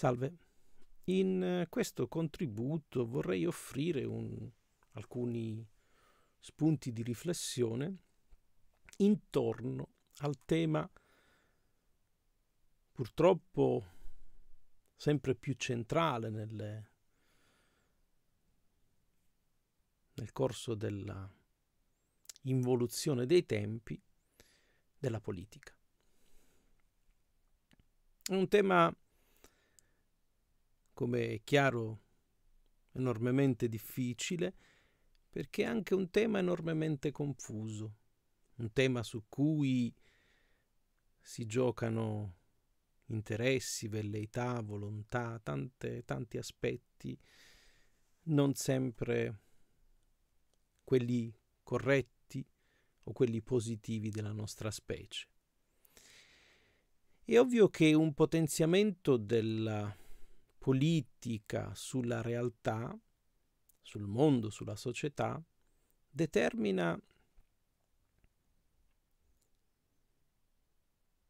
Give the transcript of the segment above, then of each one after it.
Salve, in eh, questo contributo vorrei offrire un, alcuni spunti di riflessione intorno al tema purtroppo sempre più centrale nelle, nel corso dell'involuzione dei tempi della politica. È un tema come è chiaro, enormemente difficile, perché è anche un tema enormemente confuso, un tema su cui si giocano interessi, velleità, volontà, tante, tanti aspetti, non sempre quelli corretti o quelli positivi della nostra specie. È ovvio che un potenziamento della politica sulla realtà, sul mondo, sulla società, determina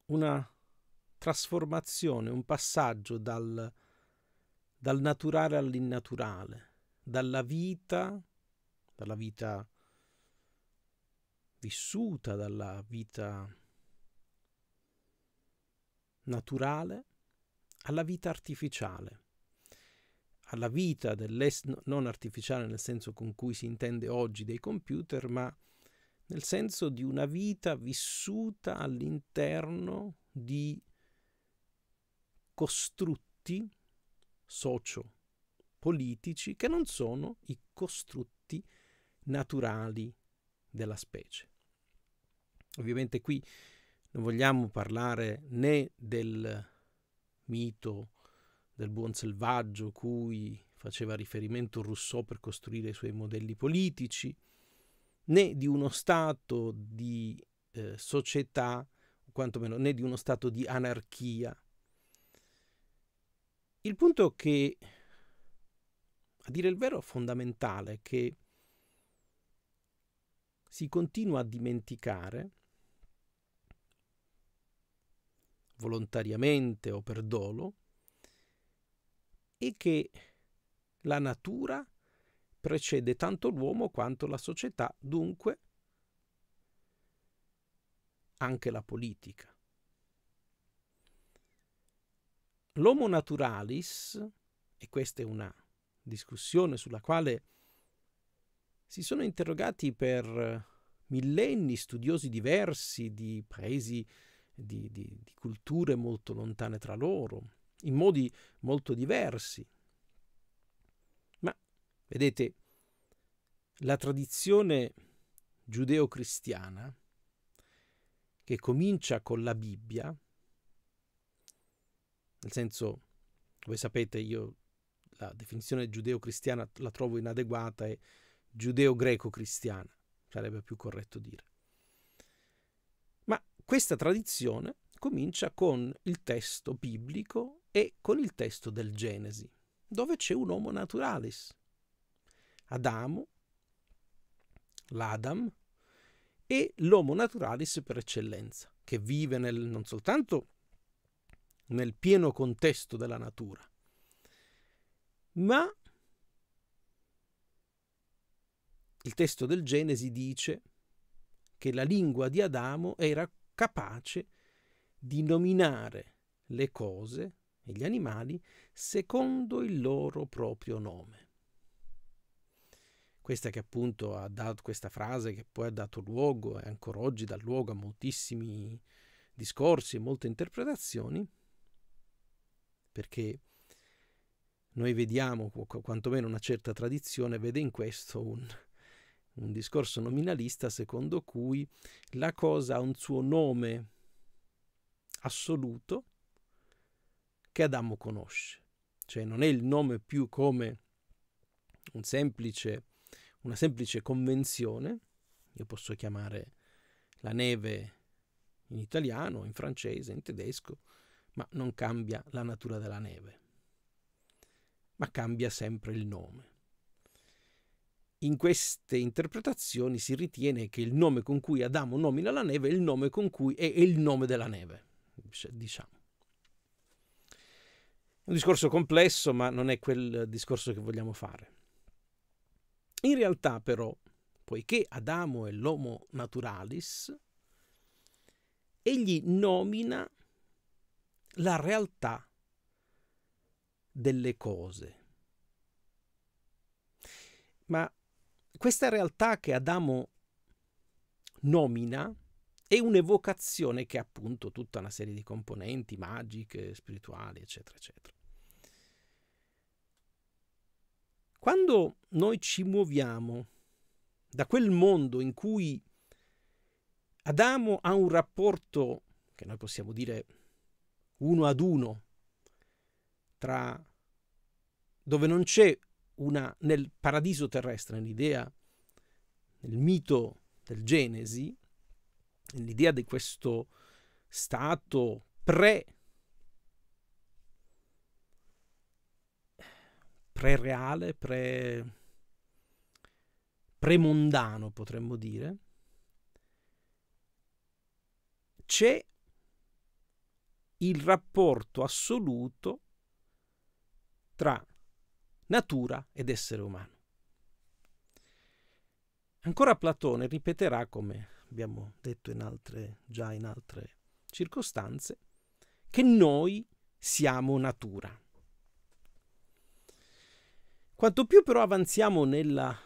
una trasformazione, un passaggio dal, dal naturale all'innaturale, dalla vita, dalla vita vissuta, dalla vita naturale alla vita artificiale alla vita dell'est non artificiale nel senso con cui si intende oggi dei computer, ma nel senso di una vita vissuta all'interno di costrutti socio-politici che non sono i costrutti naturali della specie. Ovviamente qui non vogliamo parlare né del mito del buon selvaggio cui faceva riferimento Rousseau per costruire i suoi modelli politici, né di uno stato di eh, società, quantomeno né di uno stato di anarchia. Il punto che, a dire il vero, fondamentale è che si continua a dimenticare, volontariamente o per dolo, e che la natura precede tanto l'uomo quanto la società, dunque anche la politica. L'homo naturalis, e questa è una discussione sulla quale si sono interrogati per millenni studiosi diversi di paesi, di, di, di culture molto lontane tra loro, in modi molto diversi. Ma, vedete, la tradizione giudeo-cristiana, che comincia con la Bibbia, nel senso, voi sapete, io la definizione giudeo-cristiana la trovo inadeguata è giudeo-greco-cristiana, sarebbe più corretto dire. Ma questa tradizione comincia con il testo biblico e con il testo del Genesi, dove c'è un uomo naturalis, Adamo, l'Adam, e l'uomo naturalis per eccellenza, che vive nel, non soltanto nel pieno contesto della natura, ma il testo del Genesi dice che la lingua di Adamo era capace di nominare le cose e gli animali secondo il loro proprio nome. Questa che appunto ha dato questa frase che poi ha dato luogo e ancora oggi dà luogo a moltissimi discorsi e molte interpretazioni, perché noi vediamo, quantomeno una certa tradizione vede in questo un, un discorso nominalista secondo cui la cosa ha un suo nome assoluto che Adamo conosce. Cioè non è il nome più come un semplice, una semplice convenzione, io posso chiamare la neve in italiano, in francese, in tedesco, ma non cambia la natura della neve, ma cambia sempre il nome. In queste interpretazioni si ritiene che il nome con cui Adamo nomina la neve è il nome con cui è il nome della neve, diciamo un discorso complesso, ma non è quel discorso che vogliamo fare. In realtà però, poiché Adamo è l'homo naturalis, egli nomina la realtà delle cose. Ma questa realtà che Adamo nomina è un'evocazione che ha appunto tutta una serie di componenti magiche, spirituali, eccetera, eccetera. Quando noi ci muoviamo da quel mondo in cui Adamo ha un rapporto, che noi possiamo dire uno ad uno, tra dove non c'è una nel paradiso terrestre, nell'idea, nel mito del Genesi, nell'idea di questo stato pre pre-reale, pre... mondano potremmo dire, c'è il rapporto assoluto tra natura ed essere umano. Ancora Platone ripeterà, come abbiamo detto in altre, già in altre circostanze, che noi siamo natura. Quanto più però avanziamo nella,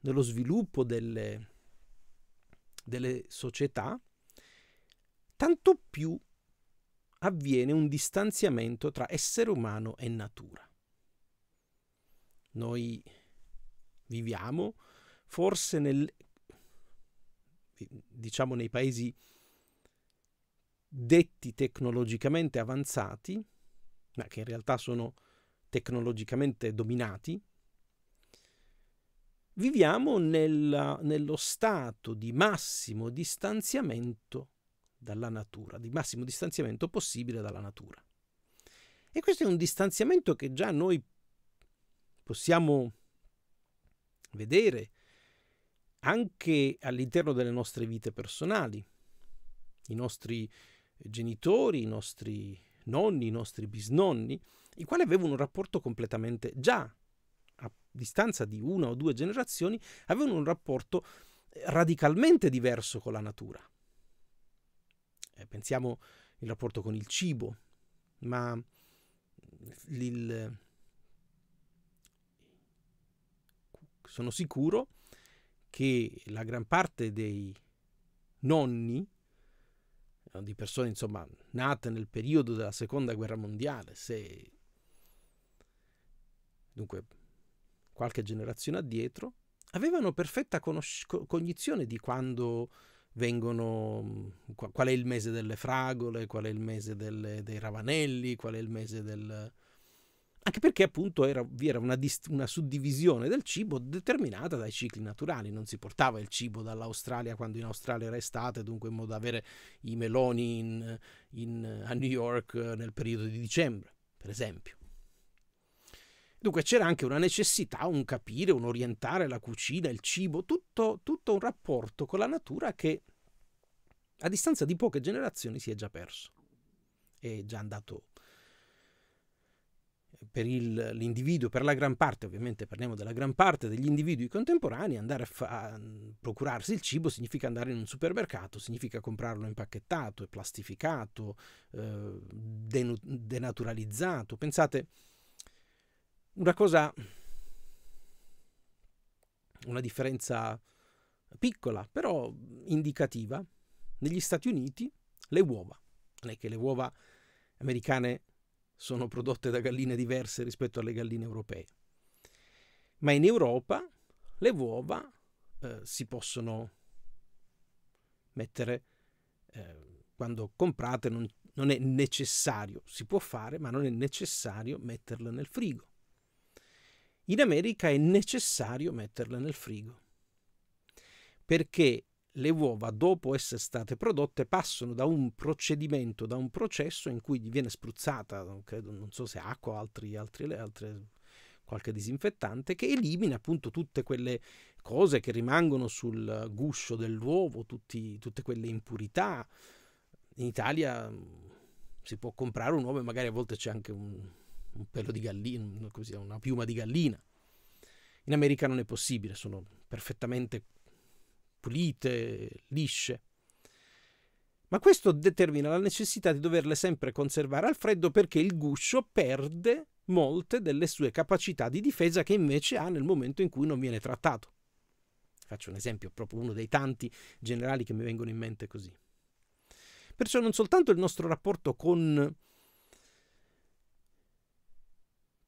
nello sviluppo delle, delle società, tanto più avviene un distanziamento tra essere umano e natura. Noi viviamo forse nel, diciamo nei paesi detti tecnologicamente avanzati, ma che in realtà sono tecnologicamente dominati, viviamo nella, nello stato di massimo distanziamento dalla natura, di massimo distanziamento possibile dalla natura. E questo è un distanziamento che già noi possiamo vedere anche all'interno delle nostre vite personali. I nostri genitori, i nostri nonni, i nostri bisnonni i quali avevano un rapporto completamente già a distanza di una o due generazioni, avevano un rapporto eh, radicalmente diverso con la natura. Eh, pensiamo il rapporto con il cibo, ma il... sono sicuro che la gran parte dei nonni, eh, di persone insomma nate nel periodo della seconda guerra mondiale, se dunque qualche generazione addietro, avevano perfetta conosc- cognizione di quando vengono, qual è il mese delle fragole, qual è il mese delle, dei ravanelli, qual è il mese del... Anche perché appunto era, vi era una, dist- una, suddivisione del cibo determinata dai cicli naturali, non si portava il cibo dall'Australia quando in Australia era estate, dunque in modo da avere i meloni in, in, a New York nel periodo di dicembre, per esempio. Dunque c'era anche una necessità, un capire, un orientare la cucina, il cibo, tutto, tutto un rapporto con la natura che a distanza di poche generazioni si è già perso. È già andato per il, l'individuo, per la gran parte, ovviamente parliamo della gran parte degli individui contemporanei, andare a, fa, a, procurarsi il cibo significa andare in un supermercato, significa comprarlo impacchettato, plastificato, eh, denaturalizzato. Pensate, una cosa, una differenza piccola, però indicativa, negli Stati Uniti le uova, non è che le uova americane sono prodotte da galline diverse rispetto alle galline europee, ma in Europa le uova eh, si possono mettere eh, quando comprate, non, non è necessario, si può fare, ma non è necessario metterle nel frigo. In America è necessario metterle nel frigo perché le uova, dopo essere state prodotte, passano da un procedimento, da un processo in cui viene spruzzata, credo, non so se acqua o altri, altri, altri, qualche disinfettante, che elimina appunto tutte quelle cose che rimangono sul guscio dell'uovo, tutti, tutte quelle impurità. In Italia mm, si può comprare un uovo e magari a volte c'è anche un, un pelo di gallina, così, una piuma di gallina. In America non è possibile, sono perfettamente pulite, lisce. Ma questo determina la necessità di doverle sempre conservare al freddo perché il guscio perde molte delle sue capacità di difesa che invece ha nel momento in cui non viene trattato. Faccio un esempio, proprio uno dei tanti generali che mi vengono in mente così. Perciò non soltanto il nostro rapporto con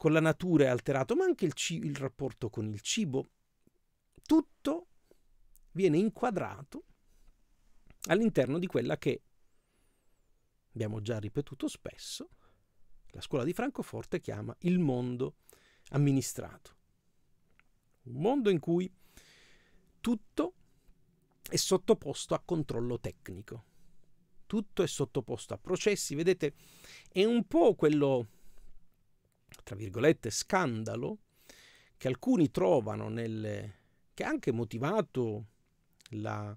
con la natura è alterato, ma anche il, cibo, il rapporto con il cibo. Tutto viene inquadrato all'interno di quella che, abbiamo già ripetuto spesso, la scuola di Francoforte chiama il mondo amministrato. Un mondo in cui tutto è sottoposto a controllo tecnico, tutto è sottoposto a processi, vedete, è un po' quello tra virgolette, scandalo che alcuni trovano nel... che ha anche motivato la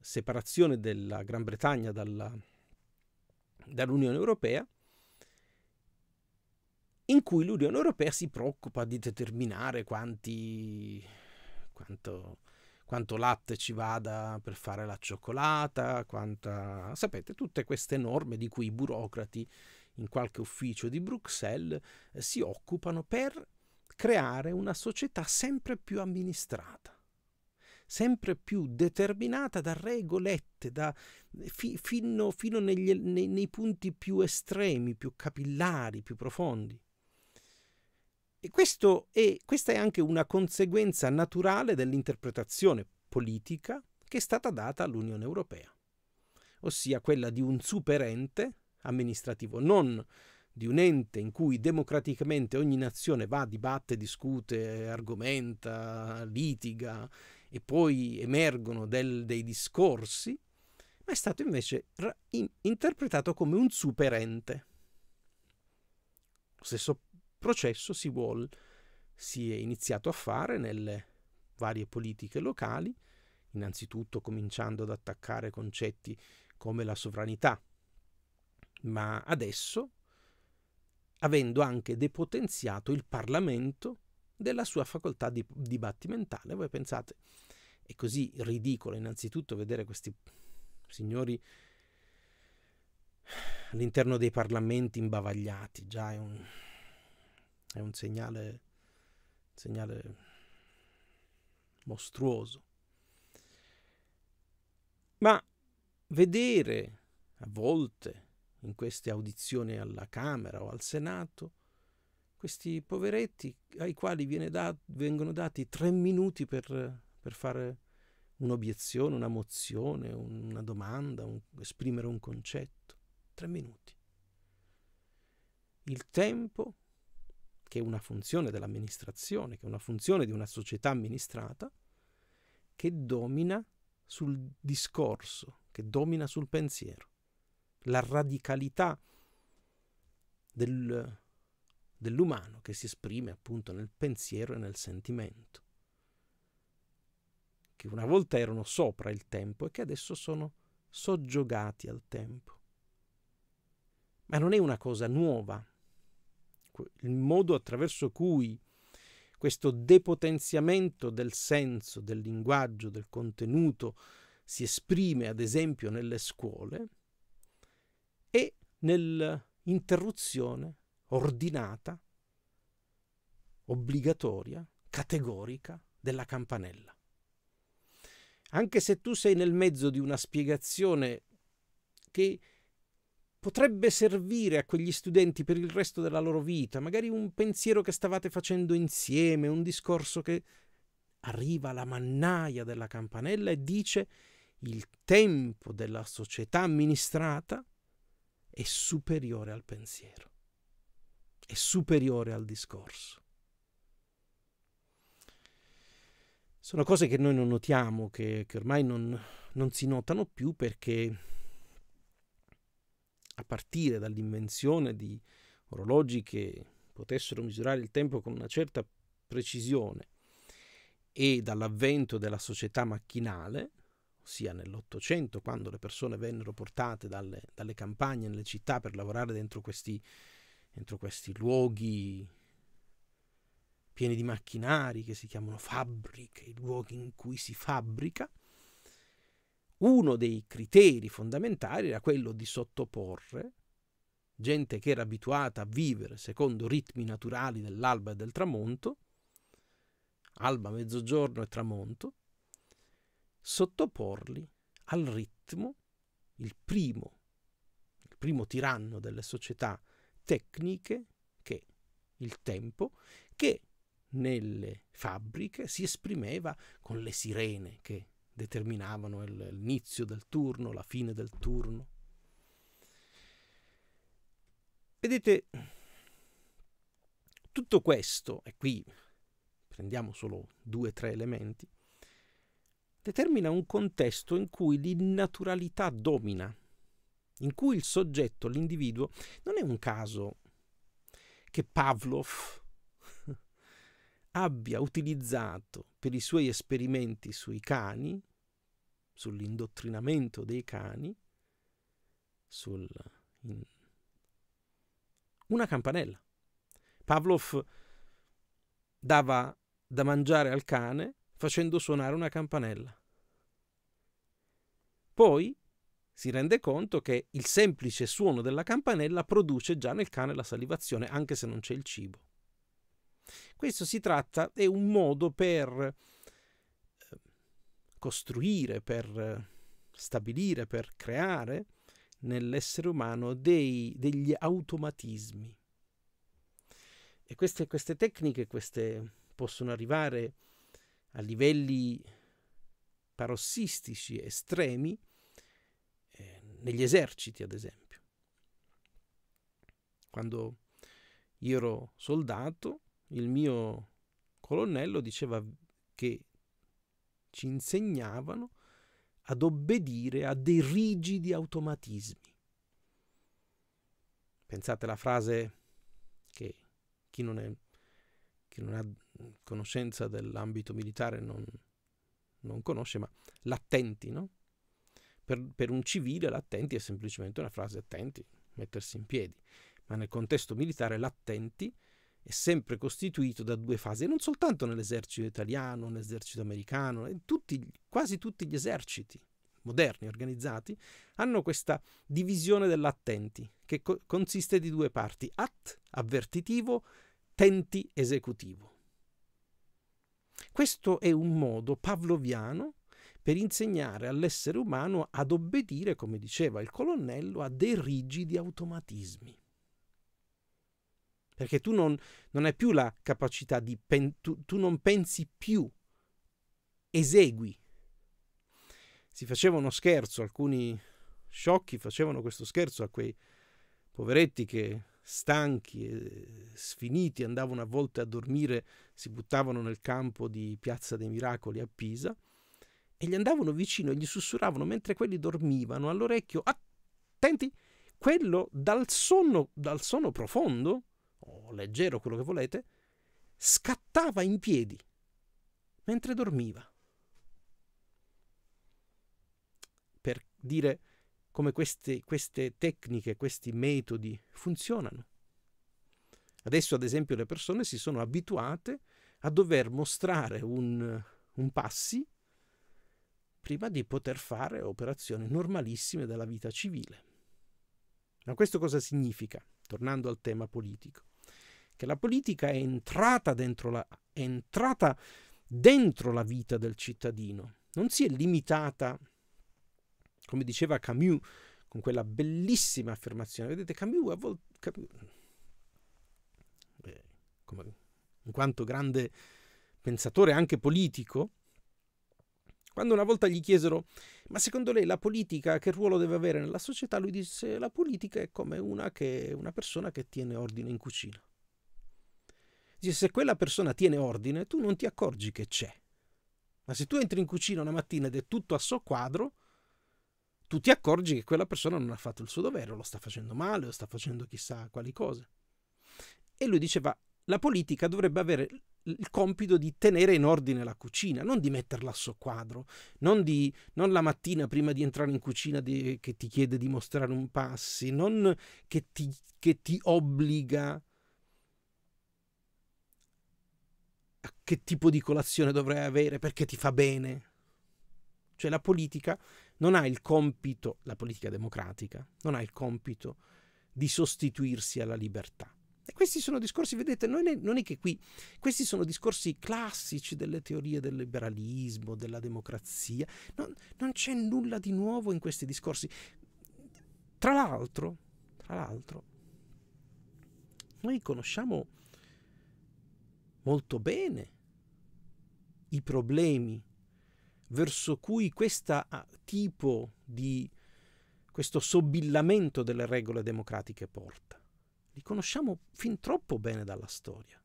separazione della Gran Bretagna dalla, dall'Unione Europea, in cui l'Unione Europea si preoccupa di determinare quanti, quanto, quanto latte ci vada per fare la cioccolata, quanta, sapete, tutte queste norme di cui i burocrati in qualche ufficio di Bruxelles eh, si occupano per creare una società sempre più amministrata sempre più determinata da regolette, da, eh, fi, fino, fino negli, nei, nei, punti più estremi, più capillari, più profondi. E è, questa è anche una conseguenza naturale dell'interpretazione politica che è stata data all'Unione Europea, ossia quella di un superente amministrativo, non di un ente in cui democraticamente ogni nazione va, dibatte, discute, argomenta, litiga e poi emergono del, dei discorsi, ma è stato invece in, interpretato come un superente. Lo stesso processo si, vuol, si è iniziato a fare nelle varie politiche locali, innanzitutto cominciando ad attaccare concetti come la sovranità, ma adesso avendo anche depotenziato il Parlamento della sua facoltà di, dibattimentale. Voi pensate, è così ridicolo innanzitutto vedere questi signori all'interno dei parlamenti imbavagliati, già è un, è un segnale, segnale mostruoso. Ma vedere a volte in queste audizioni alla Camera o al Senato, questi poveretti ai quali da, vengono dati tre minuti per, per fare un'obiezione, una mozione, una domanda, un, esprimere un concetto. Tre minuti. Il tempo, che è una funzione dell'amministrazione, che è una funzione di una società amministrata, che domina sul discorso, che domina sul pensiero la radicalità del, dell'umano che si esprime appunto nel pensiero e nel sentimento, che una volta erano sopra il tempo e che adesso sono soggiogati al tempo. Ma non è una cosa nuova. Il modo attraverso cui questo depotenziamento del senso, del linguaggio, del contenuto si esprime ad esempio nelle scuole, e nell'interruzione ordinata, obbligatoria, categorica della campanella. Anche se tu sei nel mezzo di una spiegazione che potrebbe servire a quegli studenti per il resto della loro vita, magari un pensiero che stavate facendo insieme, un discorso che arriva alla mannaia della campanella e dice il tempo della società amministrata è superiore al pensiero, è superiore al discorso. Sono cose che noi non notiamo, che, che ormai non, non si notano più perché a partire dall'invenzione di orologi che potessero misurare il tempo con una certa precisione e dall'avvento della società macchinale, sia nell'Ottocento, quando le persone vennero portate dalle, dalle campagne nelle città per lavorare dentro questi, dentro questi luoghi pieni di macchinari che si chiamano fabbriche, i luoghi in cui si fabbrica, uno dei criteri fondamentali era quello di sottoporre gente che era abituata a vivere secondo ritmi naturali dell'alba e del tramonto, alba, mezzogiorno e tramonto, sottoporli al ritmo, il primo, il primo tiranno delle società tecniche, che il tempo, che nelle fabbriche si esprimeva con le sirene che determinavano l'inizio del turno, la fine del turno. Vedete, tutto questo, e qui prendiamo solo due o tre elementi, determina un contesto in cui l'innaturalità domina, in cui il soggetto, l'individuo, non è un caso che Pavlov abbia utilizzato per i suoi esperimenti sui cani, sull'indottrinamento dei cani, sul, in, una campanella. Pavlov dava da mangiare al cane facendo suonare una campanella. Poi si rende conto che il semplice suono della campanella produce già nel cane la salivazione, anche se non c'è il cibo. Questo si tratta, è un modo per eh, costruire, per eh, stabilire, per creare nell'essere umano dei, degli automatismi. E queste, queste tecniche queste possono arrivare a livelli parossistici estremi eh, negli eserciti, ad esempio. Quando io ero soldato, il mio colonnello diceva che ci insegnavano ad obbedire a dei rigidi automatismi. Pensate alla frase che chi non, è, chi non ha conoscenza dell'ambito militare non, non conosce, ma l'attenti, no? Per, per, un civile l'attenti è semplicemente una frase attenti, mettersi in piedi, ma nel contesto militare l'attenti è sempre costituito da due fasi, non soltanto nell'esercito italiano, nell'esercito americano, tutti, quasi tutti gli eserciti moderni, organizzati, hanno questa divisione dell'attenti, che co- consiste di due parti, at avvertitivo, tenti esecutivo. Questo è un modo pavloviano per insegnare all'essere umano ad obbedire, come diceva il colonnello, a dei rigidi automatismi. Perché tu non, non hai più la capacità di... Pen, tu, tu non pensi più, esegui. Si faceva uno scherzo, alcuni sciocchi facevano questo scherzo a quei poveretti che stanchi e sfiniti andavano a volte a dormire, si buttavano nel campo di Piazza dei Miracoli a Pisa e gli andavano vicino e gli sussurravano mentre quelli dormivano all'orecchio, attenti, quello dal sonno, dal sonno profondo, o leggero quello che volete, scattava in piedi mentre dormiva. Per dire come queste, queste tecniche, questi metodi funzionano. Adesso, ad esempio, le persone si sono abituate a dover mostrare un, un passi prima di poter fare operazioni normalissime della vita civile. Ma questo cosa significa? Tornando al tema politico, che la politica è entrata dentro la, entrata dentro la vita del cittadino, non si è limitata a come diceva Camus con quella bellissima affermazione, vedete Camus a volte... Camus... Beh, come, in quanto grande pensatore anche politico, quando una volta gli chiesero, ma secondo lei la politica che ruolo deve avere nella società, lui disse, la politica è come una, che, una persona che tiene ordine in cucina. Dice, se quella persona tiene ordine, tu non ti accorgi che c'è. Ma se tu entri in cucina una mattina ed è tutto a soqquadro, quadro, tu ti accorgi che quella persona non ha fatto il suo dovere, o lo sta facendo male, o sta facendo chissà quali cose. E lui diceva, la politica dovrebbe avere il compito di tenere in ordine la cucina, non di metterla a soqquadro, non, di, non la mattina prima di entrare in cucina di, che ti chiede di mostrare un passi, non che ti, che ti obbliga a che tipo di colazione dovrai avere perché ti fa bene. Cioè la politica non ha il compito, la politica democratica, non ha il compito di sostituirsi alla libertà. E questi sono discorsi, vedete, non è, non è, che qui, questi sono discorsi classici delle teorie del liberalismo, della democrazia, non, non c'è nulla di nuovo in questi discorsi. Tra l'altro, tra l'altro, noi conosciamo molto bene i problemi verso cui questo ah, tipo di questo sobillamento delle regole democratiche porta. Li conosciamo fin troppo bene dalla storia.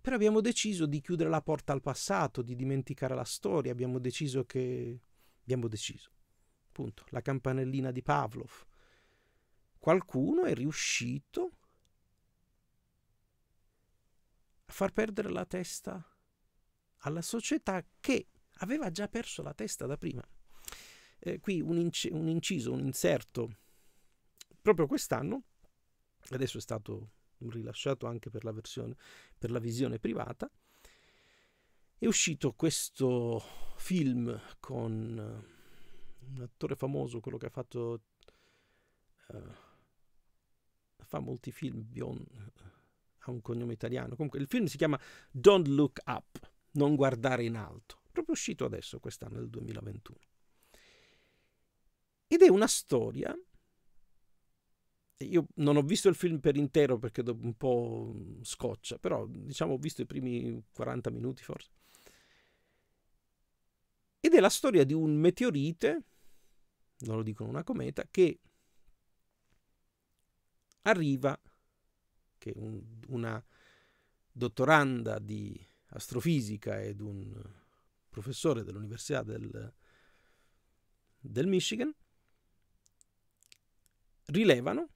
Però abbiamo deciso di chiudere la porta al passato, di dimenticare la storia, abbiamo deciso che... abbiamo deciso. Punto. La campanellina di Pavlov. Qualcuno è riuscito a far perdere la testa alla società che aveva già perso la testa da prima. Eh, qui un, inc- un inciso, un inserto, proprio quest'anno, adesso è stato rilasciato anche per la, versione, per la visione privata, è uscito questo film con eh, un attore famoso, quello che ha fatto... Uh, fa molti film, Bion, eh, ha un cognome italiano. Comunque il film si chiama Don't Look Up non guardare in alto, proprio uscito adesso quest'anno del 2021. Ed è una storia, io non ho visto il film per intero perché dopo un po' scoccia, però diciamo ho visto i primi 40 minuti forse. Ed è la storia di un meteorite, non lo dicono una cometa, che arriva, che un, una dottoranda di astrofisica ed un professore dell'Università del, del Michigan, rilevano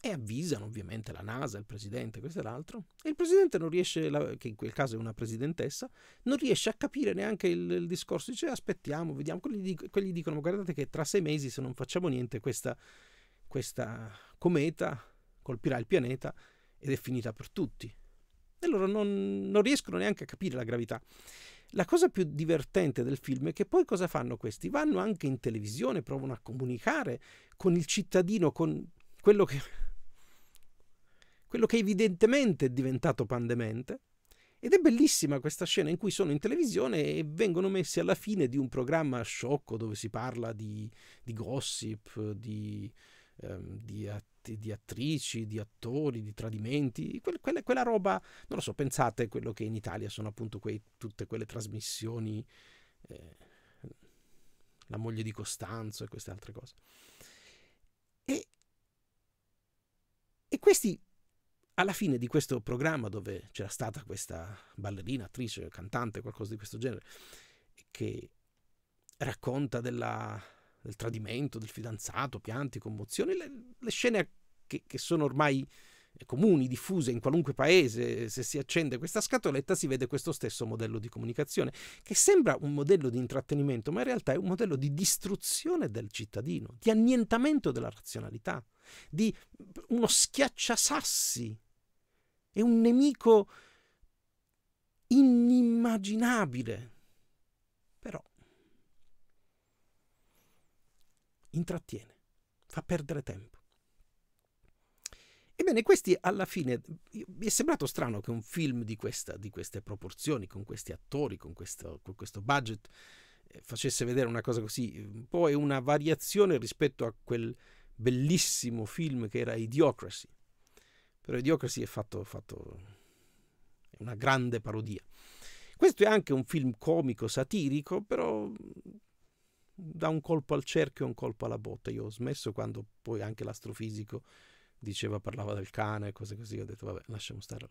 e avvisano ovviamente la NASA, il presidente, questo e l'altro, e il presidente non riesce, che in quel caso è una presidentessa, non riesce a capire neanche il, il discorso, dice aspettiamo, vediamo, quelli, quelli, dicono guardate che tra sei mesi se non facciamo niente questa, questa cometa colpirà il pianeta ed è finita per tutti e loro non, non riescono neanche a capire la gravità. La cosa più divertente del film è che poi cosa fanno questi? Vanno anche in televisione, provano a comunicare con il cittadino, con quello che, quello che evidentemente è diventato pandemente. Ed è bellissima questa scena in cui sono in televisione e vengono messi alla fine di un programma sciocco dove si parla di, di gossip, di, ehm, di, att- di, attrici, di attori, di tradimenti, que- quella-, quella, roba, non lo so, pensate a quello che in Italia sono appunto quei- tutte quelle trasmissioni, eh, la moglie di Costanzo e queste altre cose. E, e questi alla fine di questo programma dove c'era stata questa ballerina, attrice, cantante, qualcosa di questo genere, che racconta della, del tradimento, del fidanzato, pianti, commozioni, le, le scene che, che, sono ormai eh, comuni, diffuse in qualunque paese, se si accende questa scatoletta si vede questo stesso modello di comunicazione, che sembra un modello di intrattenimento, ma in realtà è un modello di distruzione del cittadino, di annientamento della razionalità, di uno schiacciasassi, è un nemico inimmaginabile. Però intrattiene, fa perdere tempo. Ebbene, questi alla fine, mi è sembrato strano che un film di, questa, di queste proporzioni, con questi attori, con questo, con questo budget, eh, facesse vedere una cosa così. Eh, Poi una variazione rispetto a quel bellissimo film che era Idiocracy. Però Idiocracy è fatto, fatto è una grande parodia. Questo è anche un film comico, satirico, però da un colpo al cerchio e un colpo alla botta. Io ho smesso quando poi anche l'astrofisico diceva, parlava del cane e cose così, ho detto vabbè, lasciamo stare.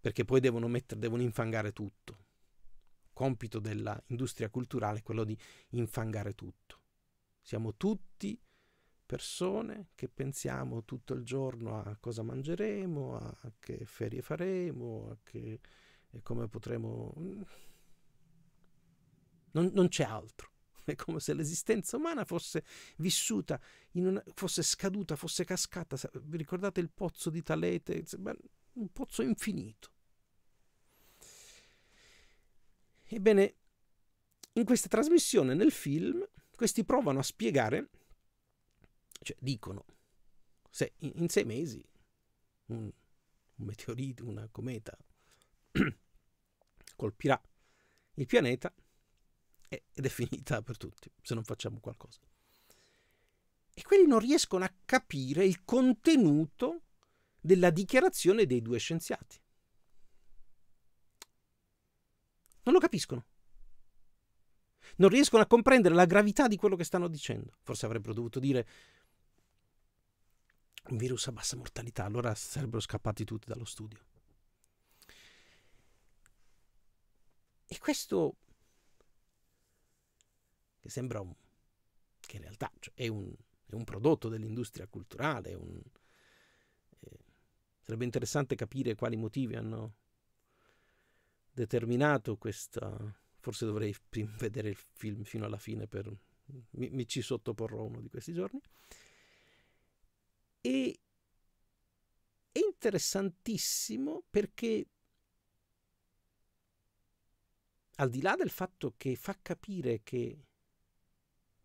Perché poi devono, mettere, devono infangare tutto. Il compito dell'industria culturale è quello di infangare tutto. Siamo tutti persone che pensiamo tutto il giorno a cosa mangeremo, a che ferie faremo, a che, come potremo... Mm. Non, non c'è altro è come se l'esistenza umana fosse vissuta, una, fosse scaduta, fosse cascata. Vi ricordate il pozzo di Talete? Un pozzo infinito. Ebbene, in questa trasmissione, nel film, questi provano a spiegare, cioè dicono, se in sei mesi un, un meteorito, una cometa colpirà il pianeta, ed è finita per tutti se non facciamo qualcosa. E quelli non riescono a capire il contenuto della dichiarazione dei due scienziati. Non lo capiscono. Non riescono a comprendere la gravità di quello che stanno dicendo. Forse avrebbero dovuto dire un virus a bassa mortalità, allora sarebbero scappati tutti dallo studio. E questo che sembra un, che in realtà cioè, è, un, è, un, prodotto dell'industria culturale. Un, eh, sarebbe interessante capire quali motivi hanno determinato questa... Forse dovrei vedere il film fino alla fine per... Mi, mi ci sottoporrò uno di questi giorni. E è interessantissimo perché al di là del fatto che fa capire che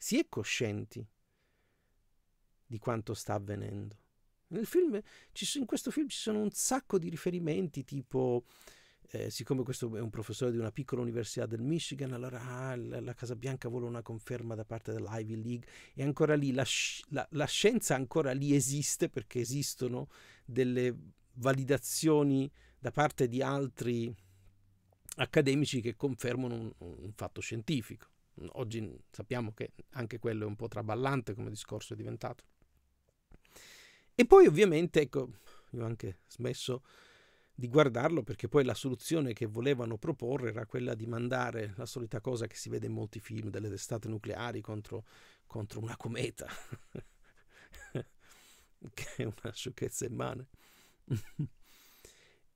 si è coscienti di quanto sta avvenendo. Film, in questo film ci sono un sacco di riferimenti tipo eh, siccome questo è un professore di una piccola università del Michigan, allora ah, la Casa Bianca vuole una conferma da parte dell'Ivy League e ancora lì la, la, la, scienza ancora lì esiste perché esistono delle validazioni da parte di altri accademici che confermano un, un fatto scientifico. Mm, oggi sappiamo che anche quello è un po' traballante come discorso è diventato. E poi ovviamente, ecco, io ho anche smesso di guardarlo perché poi la soluzione che volevano proporre era quella di mandare la solita cosa che si vede in molti film delle testate nucleari contro, contro una cometa, che è una sciocchezza immane.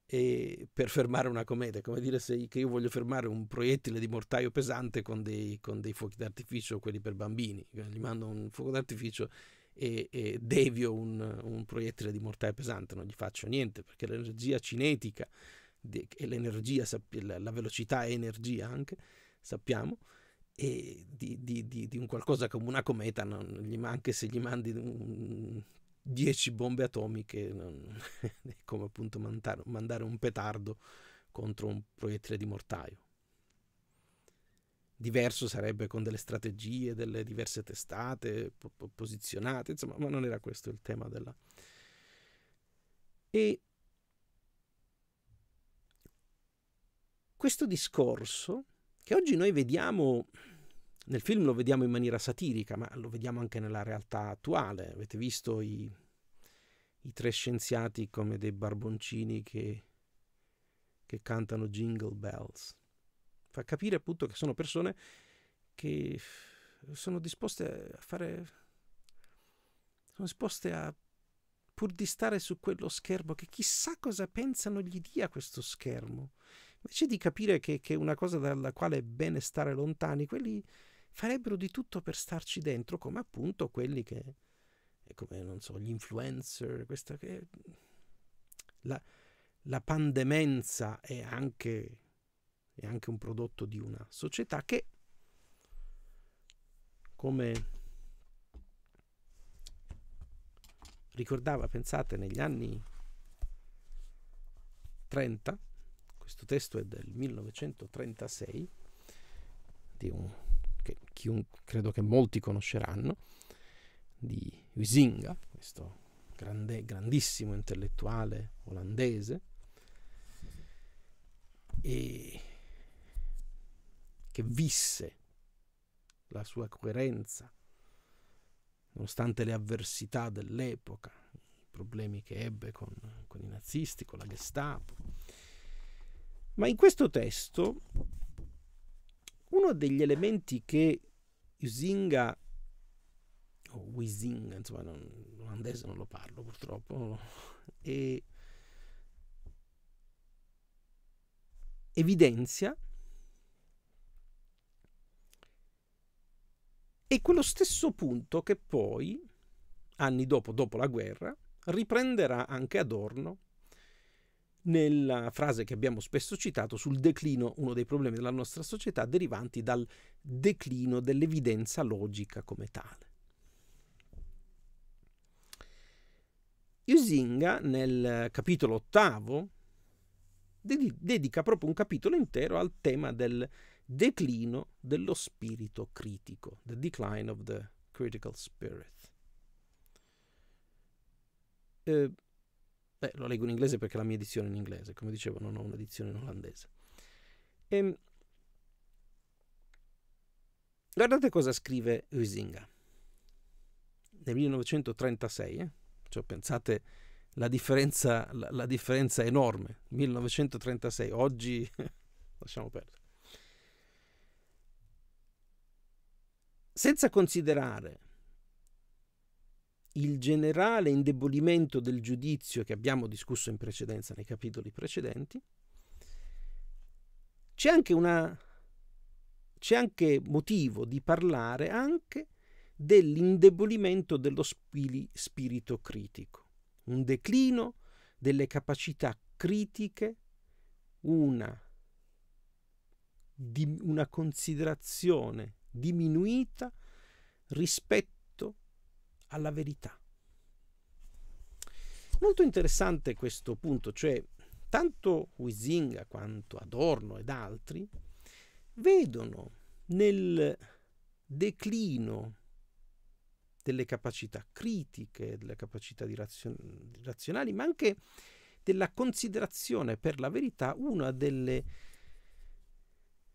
per fermare una cometa, come dire se io voglio fermare un proiettile di mortaio pesante con dei, con dei fuochi d'artificio, quelli per bambini, gli mando un fuoco d'artificio e, e devio un, un, proiettile di mortaio pesante, non gli faccio niente perché l'energia cinetica e l'energia, la velocità è energia anche, sappiamo, e di, di, di, di, un qualcosa come una cometa, non, gli, anche se gli mandi un 10 bombe atomiche, è come appunto mandare un petardo contro un proiettile di mortaio. Diverso sarebbe con delle strategie, delle diverse testate posizionate, insomma, ma non era questo il tema della... E questo discorso, che oggi noi vediamo nel film lo vediamo in maniera satirica, ma lo vediamo anche nella realtà attuale. Avete visto i, i tre scienziati come dei barboncini che, che cantano Jingle Bells. Fa capire appunto che sono persone che sono disposte a fare... sono disposte a pur di stare su quello schermo, che chissà cosa pensano gli dia questo schermo. Invece di capire che, che è una cosa dalla quale è bene stare lontani, quelli farebbero di tutto per starci dentro, come appunto quelli che, come non so, gli influencer, questa che... La, la pandemenza è anche, è anche un prodotto di una società che, come ricordava, pensate, negli anni 30, questo testo è del 1936, di un chiun, credo che molti conosceranno, di Huizinga, questo grande, grandissimo intellettuale olandese, e che visse la sua coerenza nonostante le avversità dell'epoca, i problemi che ebbe con, con i nazisti, con la Gestapo. Ma in questo testo uno degli elementi che Usinga o Wisinga, insomma, non, l'olandese non lo parlo purtroppo, e evidenzia è quello stesso punto che poi, anni dopo, dopo la guerra, riprenderà anche Adorno nella frase che abbiamo spesso citato sul declino, uno dei problemi della nostra società derivanti dal declino dell'evidenza logica come tale. Usinga nel capitolo ottavo dedica proprio un capitolo intero al tema del declino dello spirito critico, the decline of the critical spirit. Eh, Beh, lo leggo in inglese perché la mia edizione è in inglese, come dicevo, non ho un'edizione in olandese. E... Ehm, guardate cosa scrive Huizinga nel 1936, eh? cioè pensate la differenza, la, la differenza enorme, 1936, oggi lasciamo perdere. Senza considerare il generale indebolimento del giudizio che abbiamo discusso in precedenza nei capitoli precedenti, c'è anche, una, c'è anche motivo di parlare anche dell'indebolimento dello spili, spirito critico, un declino delle capacità critiche, una, di, una considerazione diminuita rispetto alla verità. Molto interessante questo punto, cioè tanto Huizinga quanto Adorno ed altri vedono nel declino delle capacità critiche, delle capacità razio- razionali, ma anche della considerazione per la verità una delle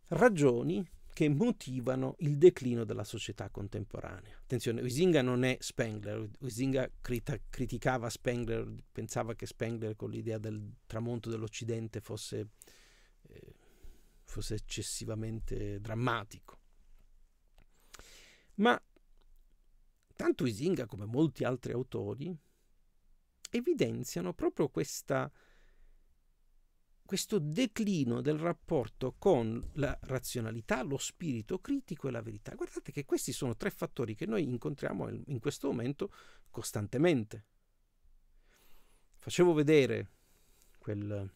ragioni che motivano il declino della società contemporanea. Attenzione, Huizinga non è Spengler, Huizinga crit- criticava Spengler, pensava che Spengler con l'idea del tramonto dell'Occidente fosse, eh, fosse eccessivamente drammatico. Ma tanto Huizinga come molti altri autori evidenziano proprio questa questo declino del rapporto con la razionalità, lo spirito critico e la verità. Guardate che questi sono tre fattori che noi incontriamo in questo momento costantemente. Facevo vedere quel,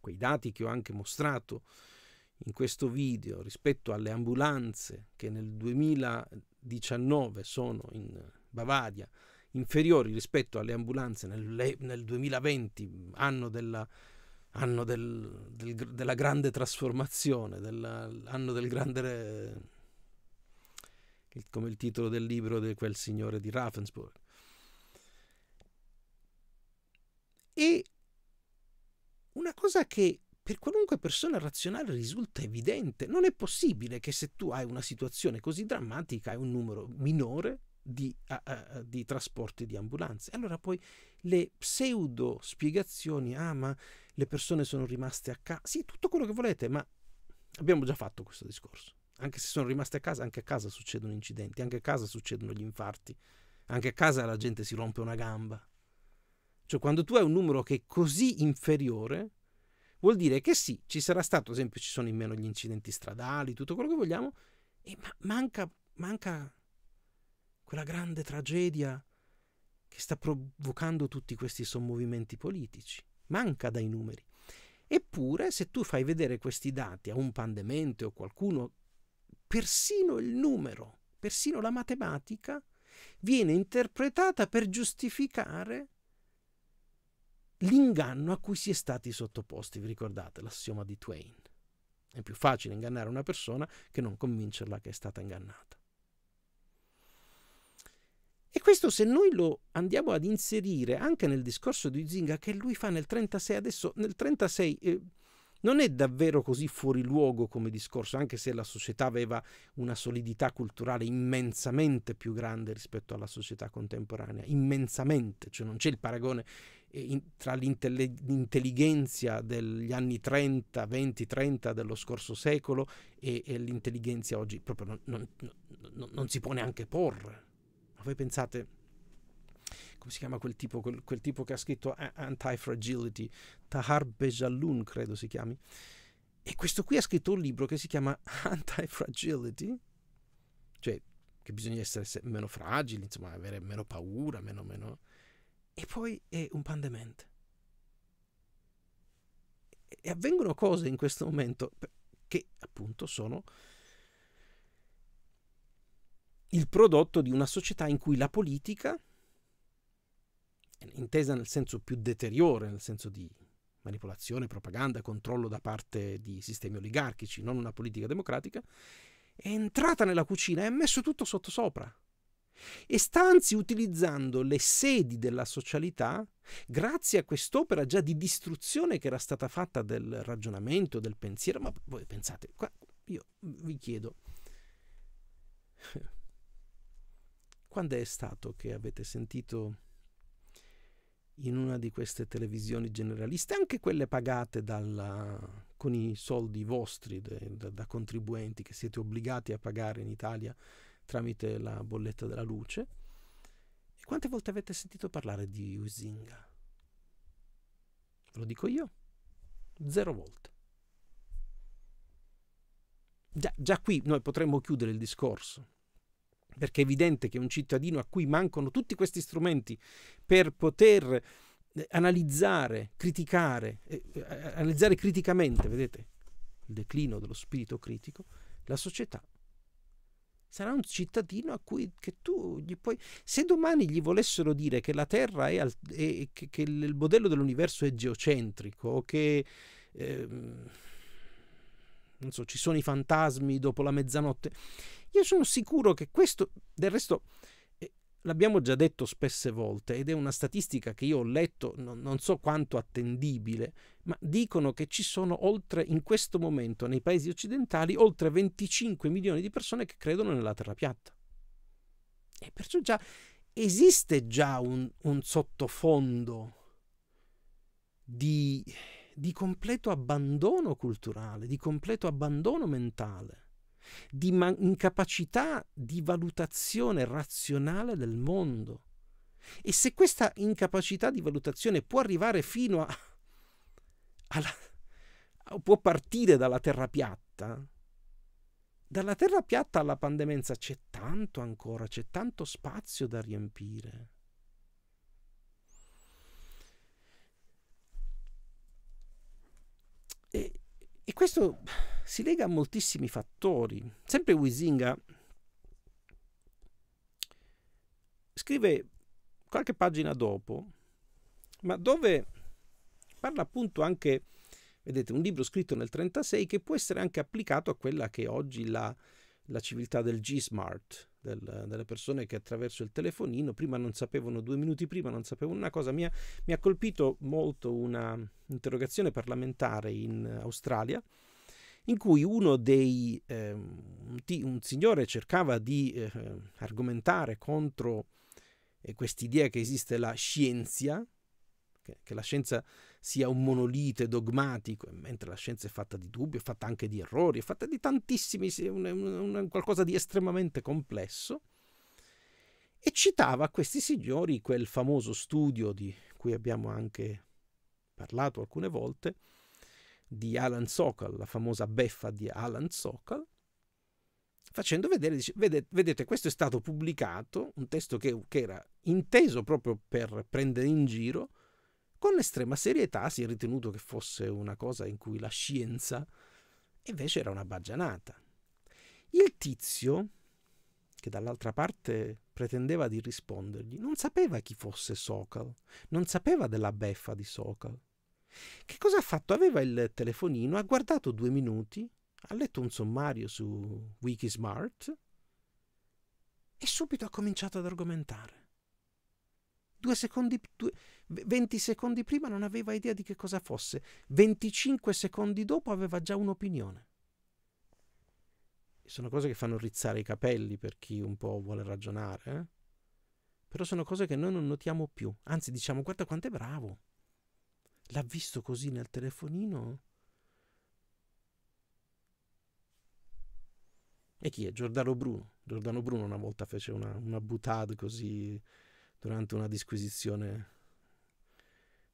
quei dati che ho anche mostrato in questo video rispetto alle ambulanze che nel 2019 sono in Bavaria inferiori rispetto alle ambulanze nel, nel 2020, anno della anno del, del, della grande trasformazione, dell'anno del grande... Il, come il titolo del libro di quel signore di Ravensburg. E una cosa che per qualunque persona razionale risulta evidente, non è possibile che se tu hai una situazione così drammatica hai un numero minore di, uh, uh, di trasporti di ambulanze. Allora poi le pseudo spiegazioni, ah ma le persone sono rimaste a casa, sì, tutto quello che volete, ma abbiamo già fatto questo discorso. Anche se sono rimaste a casa, anche a casa succedono incidenti, anche a casa succedono gli infarti, anche a casa la gente si rompe una gamba. Cioè quando tu hai un numero che è così inferiore, vuol dire che sì, ci sarà stato, ad esempio ci sono in meno gli incidenti stradali, tutto quello che vogliamo, e ma- manca, manca quella grande tragedia che sta provocando tutti questi sommovimenti politici manca dai numeri. Eppure, se tu fai vedere questi dati a un pandemente o qualcuno, persino il numero, persino la matematica, viene interpretata per giustificare l'inganno a cui si è stati sottoposti. Vi ricordate l'assioma di Twain? È più facile ingannare una persona che non convincerla che è stata ingannata. E questo se noi lo andiamo ad inserire anche nel discorso di Zinga che lui fa nel 36, adesso nel 36 eh, non è davvero così fuori luogo come discorso, anche se la società aveva una solidità culturale immensamente più grande rispetto alla società contemporanea, immensamente, cioè non c'è il paragone eh, in, tra l'intelligenza degli anni 30, 20, 30 dello scorso secolo e, e l'intelligenza oggi, proprio non, non, non, non si può neanche porre voi pensate, come si chiama quel tipo, quel, quel tipo che ha scritto eh, Anti-Fragility, Tahar Bejaloun credo si chiami, e questo qui ha scritto un libro che si chiama Anti-Fragility, cioè che bisogna essere meno fragili, insomma avere meno paura, meno meno... E poi è un pan E avvengono cose in questo momento che appunto sono il prodotto di una società in cui la politica, intesa nel senso più deteriore, nel senso di manipolazione, propaganda, controllo da parte di sistemi oligarchici, non una politica democratica, è entrata nella cucina e ha messo tutto sottosopra. E sta anzi utilizzando le sedi della socialità, grazie a quest'opera già di distruzione che era stata fatta del ragionamento, del pensiero. Ma voi pensate, qua io vi chiedo, quando è stato che avete sentito in una di queste televisioni generaliste, anche quelle pagate dalla, con i soldi vostri de, da, da contribuenti che siete obbligati a pagare in Italia tramite la bolletta della luce, e quante volte avete sentito parlare di Usinga? Ve lo dico io, zero volte. Già, già qui noi potremmo chiudere il discorso, perché è evidente che un cittadino a cui mancano tutti questi strumenti per poter eh, analizzare, criticare, eh, eh analizzare criticamente, vedete, il declino dello spirito critico, la società sarà un cittadino a cui tu gli puoi... Se domani gli volessero dire che la Terra è... Al, è che, che, il modello dell'universo è geocentrico, o che... Ehm, non so, ci sono i fantasmi dopo la mezzanotte, io sono sicuro che questo, del resto, eh, l'abbiamo già detto spesse volte ed è una statistica che io ho letto, no, non so quanto attendibile, ma dicono che ci sono oltre, in questo momento, nei paesi occidentali, oltre 25 milioni di persone che credono nella terra piatta. E perciò già esiste già un, un sottofondo di, di completo abbandono culturale, di completo abbandono mentale di man- incapacità di valutazione razionale del mondo. E se questa incapacità di valutazione può arrivare fino a... Alla, può partire dalla terra piatta, dalla terra piatta alla pandemenza c'è tanto ancora, c'è tanto spazio da riempire. E e questo si lega a moltissimi fattori. Sempre Wisinga scrive qualche pagina dopo, ma dove parla appunto anche, vedete, un libro scritto nel 1936 che può essere anche applicato a quella che è oggi la, la civiltà del G-Smart, del, delle persone che attraverso il telefonino prima non sapevano, due minuti prima non sapevano una cosa. Mi ha, mi ha colpito molto una interrogazione parlamentare in Australia in cui uno dei eh, un, signore cercava di eh, argomentare contro eh, quest'idea che esiste la scienza, che, che la scienza sia un monolite dogmatico, mentre la scienza è fatta di dubbi, è fatta anche di errori, è fatta di tantissimi, è un, un, un, qualcosa di estremamente complesso. E citava a questi signori quel famoso studio di cui abbiamo anche parlato alcune volte, di Alan Sokal, la famosa beffa di Alan Sokal, facendo vedere, dice, vedete, vedete, questo è stato pubblicato, un testo che, che, era inteso proprio per prendere in giro con estrema serietà si è ritenuto che fosse una cosa in cui la scienza invece era una baggianata. Il tizio, che dall'altra parte pretendeva di rispondergli, non sapeva chi fosse Sokal, non sapeva della beffa di Sokal. Che cosa ha fatto? Aveva il telefonino, ha guardato due minuti, ha letto un sommario su Wikismart e subito ha cominciato ad argomentare. Due secondi, due, 20 secondi prima non aveva idea di che cosa fosse, 25 secondi dopo aveva già un'opinione. Sono cose che fanno rizzare i capelli per chi un po' vuole ragionare, eh? però sono cose che noi non notiamo più, anzi diciamo guarda quanto è bravo, l'ha visto così nel telefonino? E chi è? Giordano Bruno. Giordano Bruno una volta fece una, una butade così durante una disquisizione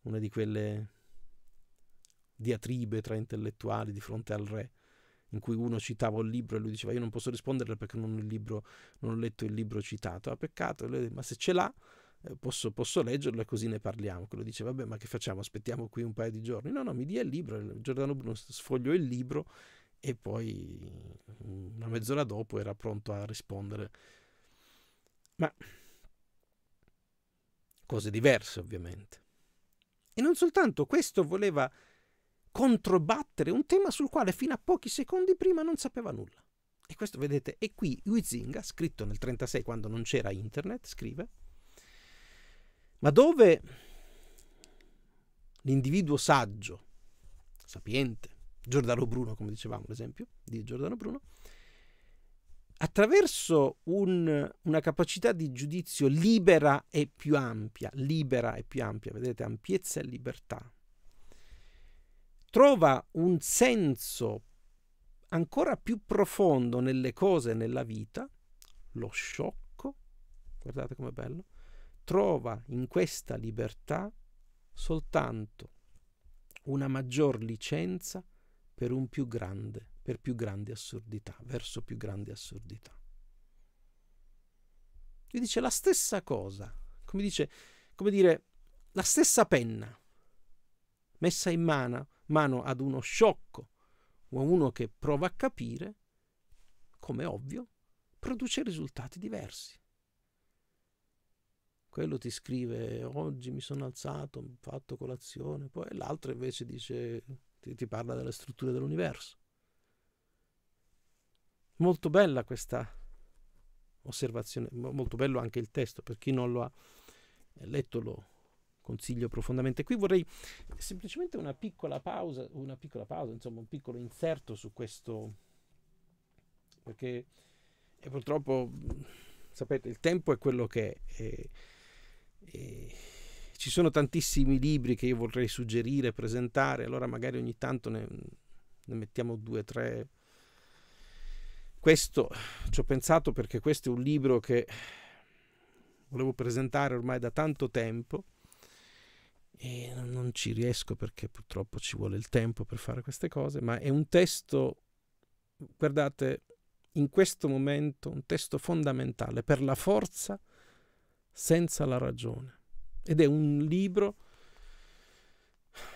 una di quelle diatribe tra intellettuali di fronte al re, in cui uno citava un libro e lui diceva io non posso risponderle perché non, libro, non ho letto il libro citato, ah peccato, ma se ce l'ha eh, posso, posso leggerlo e così ne parliamo. Quello dice vabbè ma che facciamo, aspettiamo qui un paio di giorni, no no mi dia il libro, Giordano Bruno sfogliò il libro e poi una mezz'ora dopo era pronto a rispondere. Ma cose diverse ovviamente. E non soltanto, questo voleva controbattere un tema sul quale fino a pochi secondi prima non sapeva nulla. E questo, vedete, e qui Huizinga, scritto nel 1936 quando non c'era internet, scrive, ma dove l'individuo saggio, sapiente, Giordano Bruno, come dicevamo, l'esempio di Giordano Bruno, attraverso un, una capacità di giudizio libera e più ampia, libera e più ampia, vedete, ampiezza e libertà, trova un senso ancora più profondo nelle cose e nella vita, lo sciocco, guardate com'è bello, trova in questa libertà soltanto una maggior licenza per un più grande per più grande assurdità, verso più grande assurdità. Lui dice la stessa cosa, come, dice, come dire, la stessa penna messa in mano, mano ad uno sciocco o a uno che prova a capire, come ovvio, produce risultati diversi quello ti scrive oggi mi sono alzato, ho fatto colazione, poi l'altro invece dice, ti, ti, parla delle strutture dell'universo. Molto bella questa osservazione, molto bello anche il testo, per chi non lo ha eh, letto lo consiglio profondamente. Qui vorrei semplicemente una piccola pausa, una piccola pausa, insomma un piccolo inserto su questo, perché purtroppo, sapete, il tempo è quello che è. E, e ci sono tantissimi libri che io vorrei suggerire, presentare, allora magari ogni tanto ne, ne mettiamo due o tre questo ci ho pensato perché questo è un libro che volevo presentare ormai da tanto tempo e non ci riesco perché purtroppo ci vuole il tempo per fare queste cose, ma è un testo, guardate, in questo momento un testo fondamentale per la forza senza la ragione. Ed è un libro,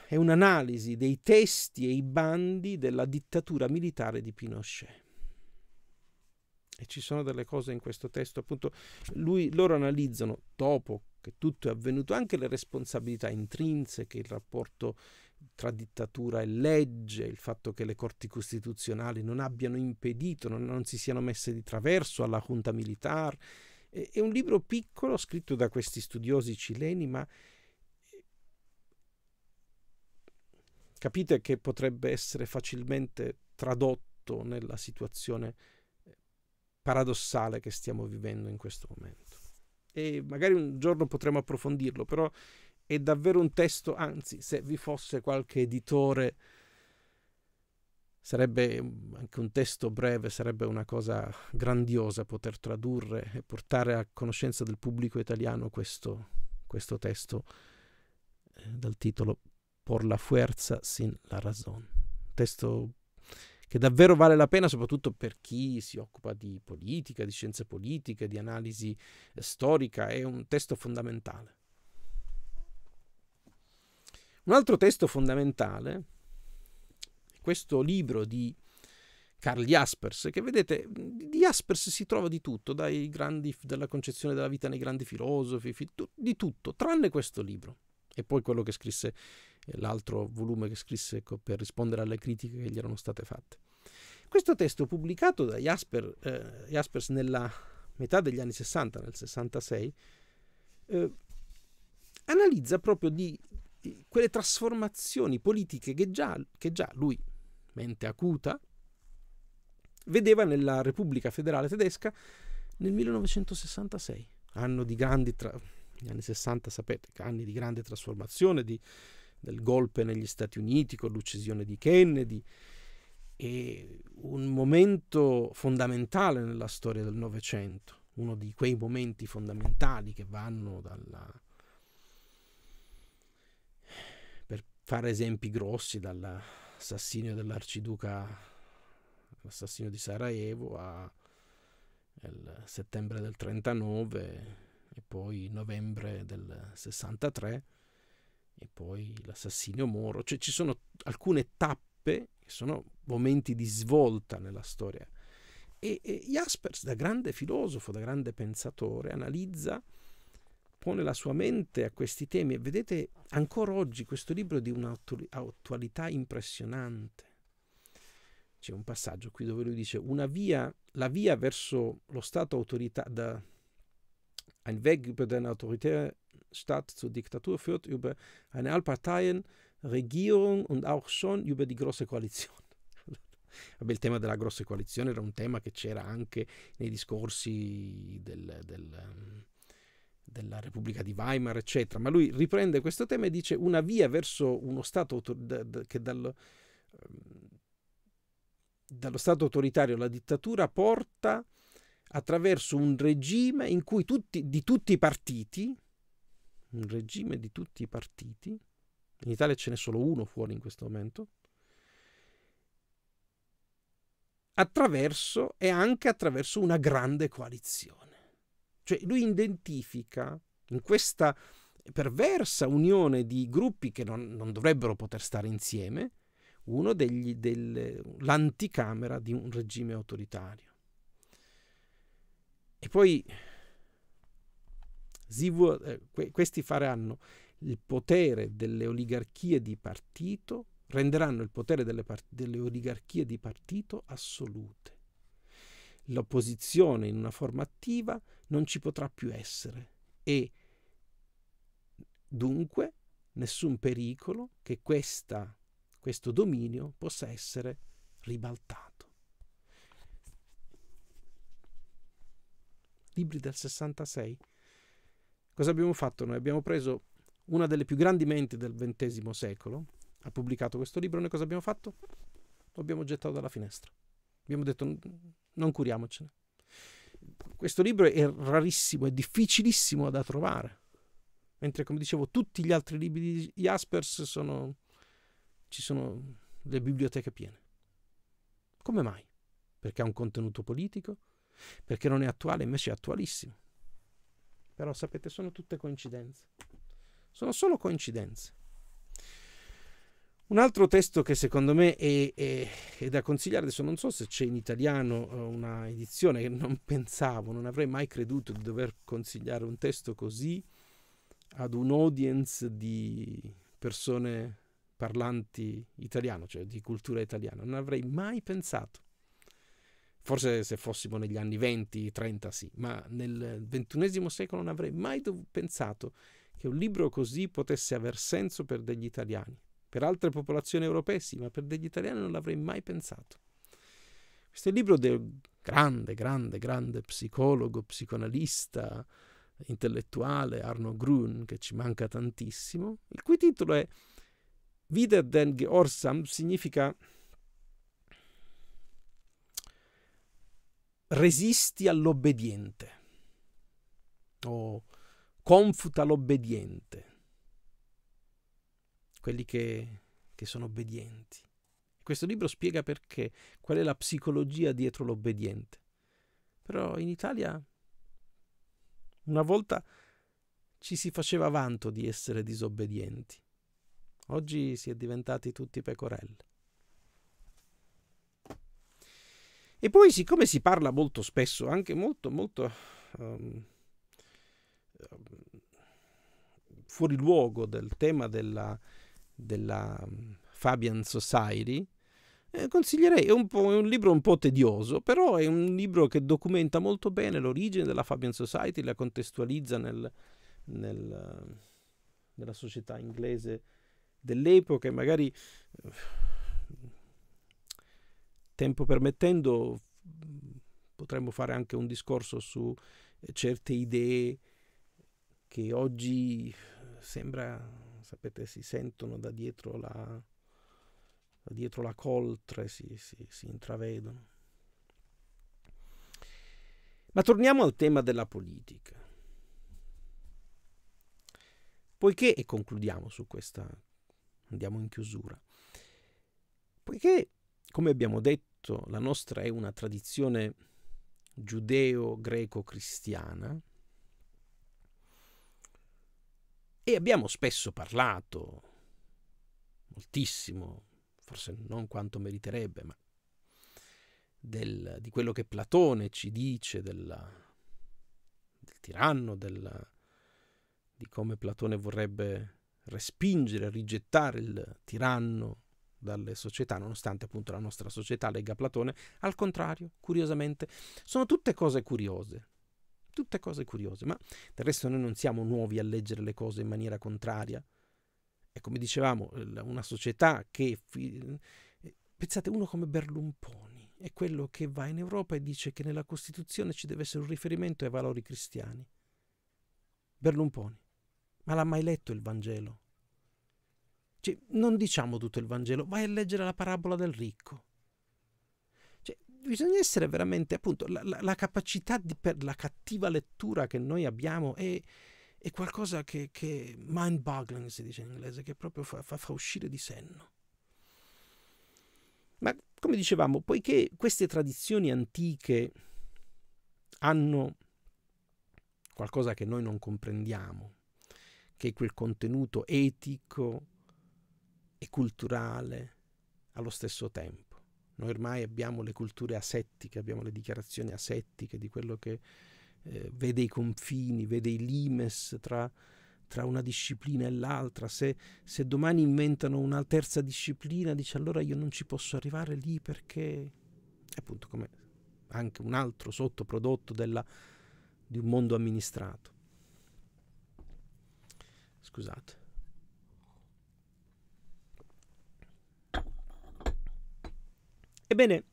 è un'analisi dei testi e i bandi della dittatura militare di Pinochet. E ci sono delle cose in questo testo, appunto, lui, loro analizzano dopo che tutto è avvenuto anche le responsabilità intrinseche, il rapporto tra dittatura e legge, il fatto che le corti costituzionali non abbiano impedito, non, non si siano messe di traverso alla junta militare. È un libro piccolo scritto da questi studiosi cileni, ma capite che potrebbe essere facilmente tradotto nella situazione paradossale che stiamo vivendo in questo momento. E magari un giorno potremo approfondirlo, però è davvero un testo, anzi, se vi fosse qualche editore, sarebbe anche un testo breve, sarebbe una cosa grandiosa poter tradurre e portare a conoscenza del pubblico italiano questo, questo testo eh, dal titolo Por la fuerza sin la razón. Testo che davvero vale la pena, soprattutto per chi si occupa di politica, di scienze politiche, di analisi eh, storica, è un testo fondamentale. Un altro testo fondamentale è questo libro di Carl Jaspers, che vedete, di Jaspers si trova di tutto, dai grandi, dalla concezione della vita nei grandi filosofi, di tutto, tranne questo libro. E poi quello che scrisse, eh, l'altro volume che scrisse per rispondere alle critiche che gli erano state fatte. Questo testo pubblicato da Jasper, eh, Jaspers nella metà degli anni 60, nel 66, eh, analizza proprio di, di quelle trasformazioni politiche che già, che già lui, mente acuta, vedeva nella Repubblica Federale Tedesca nel 1966, anno di grandi tra- gli anni 60 sapete, anni di grande trasformazione di, del golpe negli Stati Uniti con l'uccisione di Kennedy, è un momento fondamentale nella storia del Novecento, uno di quei momenti fondamentali che vanno dalla... per fare esempi grossi, dall'assassinio dell'arciduca, l'assassinio di Sarajevo a settembre del 39 e poi novembre del 63 e poi l'assassinio Moro, cioè ci sono alcune tappe tappe, sono momenti di svolta nella storia. E, e Jaspers, da grande filosofo, da grande pensatore, analizza, pone la sua mente a questi temi e vedete ancora oggi questo libro è di un'attualità impressionante. C'è un passaggio qui dove lui dice una via, la via verso lo Stato autoritario, da, ein Weg über den autoritären Staat zur Diktatur führt über eine Allparteien, Regierung und auch schon über die große Koalition. il tema della grossa coalizione era un tema che c'era anche nei discorsi del, del, della Repubblica di Weimar, eccetera. Ma lui riprende questo tema e dice una via verso uno Stato che dal, ehm, dallo Stato autoritario alla dittatura porta attraverso un regime in cui tutti, di tutti i partiti, un regime di tutti i partiti, in Italia ce n'è solo uno fuori in questo momento. Attraverso e anche attraverso una grande coalizione. Cioè lui identifica in questa perversa unione di gruppi che non, non dovrebbero poter stare insieme, uno degli, del, l'anticamera di un regime autoritario. E poi Zivur, eh, questi faranno il potere delle oligarchie di partito, renderanno il potere delle, part- delle oligarchie di partito assolute. L'opposizione in una forma attiva non ci potrà più essere e dunque nessun pericolo che questa, questo dominio possa essere ribaltato. Libri del 66. Cosa abbiamo fatto noi? Abbiamo preso una delle più grandi menti del XX secolo, ha pubblicato questo libro, noi cosa abbiamo fatto? Lo abbiamo gettato dalla finestra. Abbiamo detto non curiamocene. Questo libro è rarissimo, è difficilissimo da trovare. Mentre, come dicevo, tutti gli altri libri di Jaspers sono... ci sono le biblioteche piene. Come mai? Perché ha un contenuto politico? Perché non è attuale, invece è attualissimo. Però sapete, sono tutte coincidenze. Sono solo coincidenze. Un altro testo che secondo me è, è, è, da consigliare, adesso non so se c'è in italiano eh, una edizione che non pensavo, non avrei mai creduto di dover consigliare un testo così ad un audience di persone parlanti italiano, cioè di cultura italiana, non avrei mai pensato. Forse se fossimo negli anni 20, 30 sì, ma nel XXI secolo non avrei mai pensato che un libro così potesse aver senso per degli italiani. Per altre popolazioni europee sì, ma per degli italiani non l'avrei mai pensato. Questo è il libro del grande, grande, grande psicologo, psicoanalista, intellettuale Arno Grun, che ci manca tantissimo, il cui titolo è Wieder den Gehorsam, significa resisti all'obbediente o oh, confuta l'obbediente. Quelli che, che sono obbedienti. Questo libro spiega perché, qual è la psicologia dietro l'obbediente. Però in Italia una volta ci si faceva vanto di essere disobbedienti. Oggi si è diventati tutti pecorelle. E poi, siccome si parla molto spesso, anche molto, molto um, Ehm, fuori luogo del tema della, della mm, Fabian Society, eh, consiglierei, è un, è un, libro un po' tedioso, però è un libro che documenta molto bene l'origine della Fabian Society, la contestualizza nel, nel, nella società inglese dell'epoca e magari, eh, tempo permettendo, mm, potremmo fare anche un discorso su eh, certe idee che oggi sembra, sapete, si sentono da dietro la, da dietro la coltre, si, si, si intravedono. Ma torniamo al tema della politica. Poiché, e concludiamo su questa, andiamo in chiusura, poiché, come abbiamo detto, la nostra è una tradizione giudeo-greco-cristiana, E abbiamo spesso parlato, moltissimo, forse non quanto meriterebbe, ma del, di quello che Platone ci dice della, del tiranno, della, di come Platone vorrebbe respingere, rigettare il tiranno dalle società, nonostante appunto la nostra società legga Platone, al contrario, curiosamente, sono tutte cose curiose. Tutte cose curiose, ma del resto noi non siamo nuovi a leggere le cose in maniera contraria. E come dicevamo, eh, una società che... Eh, pensate, uno come Berlumponi è quello che va in Europa e dice che nella Costituzione ci deve essere un riferimento ai valori cristiani. Berlumponi, ma l'ha mai letto il Vangelo? Cioè, non diciamo tutto il Vangelo, vai a leggere la parabola del ricco bisogna essere veramente, appunto, la, la, la capacità di, per la cattiva lettura che noi abbiamo è, è qualcosa che, che mind-boggling, si dice in inglese, che proprio fa, fa, fa uscire di senno. Ma come dicevamo, poiché queste tradizioni antiche hanno qualcosa che noi non comprendiamo, che è quel contenuto etico e culturale allo stesso tempo. Noi ormai abbiamo le culture asettiche, abbiamo le dichiarazioni asettiche di quello che eh, vede i confini, vede i limes tra, tra una disciplina e l'altra. Se, se, domani inventano una terza disciplina, dice allora io non ci posso arrivare lì perché, appunto, come anche un altro sottoprodotto della, di un mondo amministrato. Scusate. Ebbene,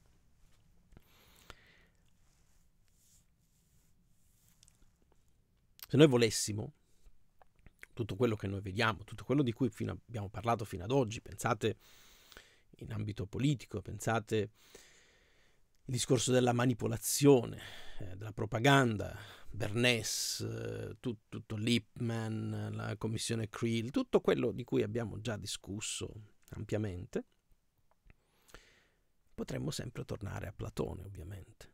se noi volessimo tutto quello che noi vediamo, tutto quello di cui a, abbiamo parlato fino ad oggi, pensate in ambito politico, pensate il discorso della manipolazione, eh, della propaganda, Bernes, eh, tu, tutto Lipman, la commissione Creel, tutto quello di cui abbiamo già discusso ampiamente, potremmo sempre tornare a Platone, ovviamente.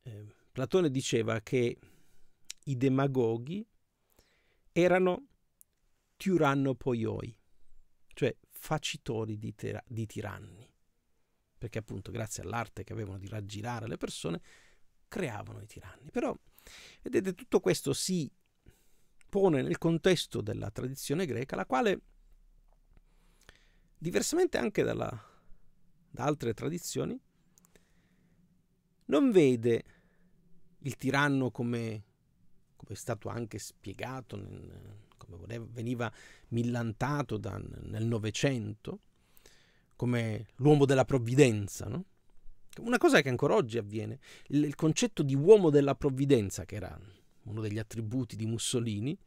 Eh, Platone diceva che i demagoghi erano poioi, cioè facitori di, tira- di tiranni, perché appunto grazie all'arte che avevano di raggirare le persone creavano i tiranni. Però, vedete, tutto questo si pone nel contesto della tradizione greca, la quale diversamente anche dalla, da altre tradizioni, non vede il tiranno come, come è stato anche spiegato, come veniva millantato da, nel Novecento, come l'uomo della provvidenza. No? Una cosa che ancora oggi avviene, il, il concetto di uomo della provvidenza, che era uno degli attributi di Mussolini,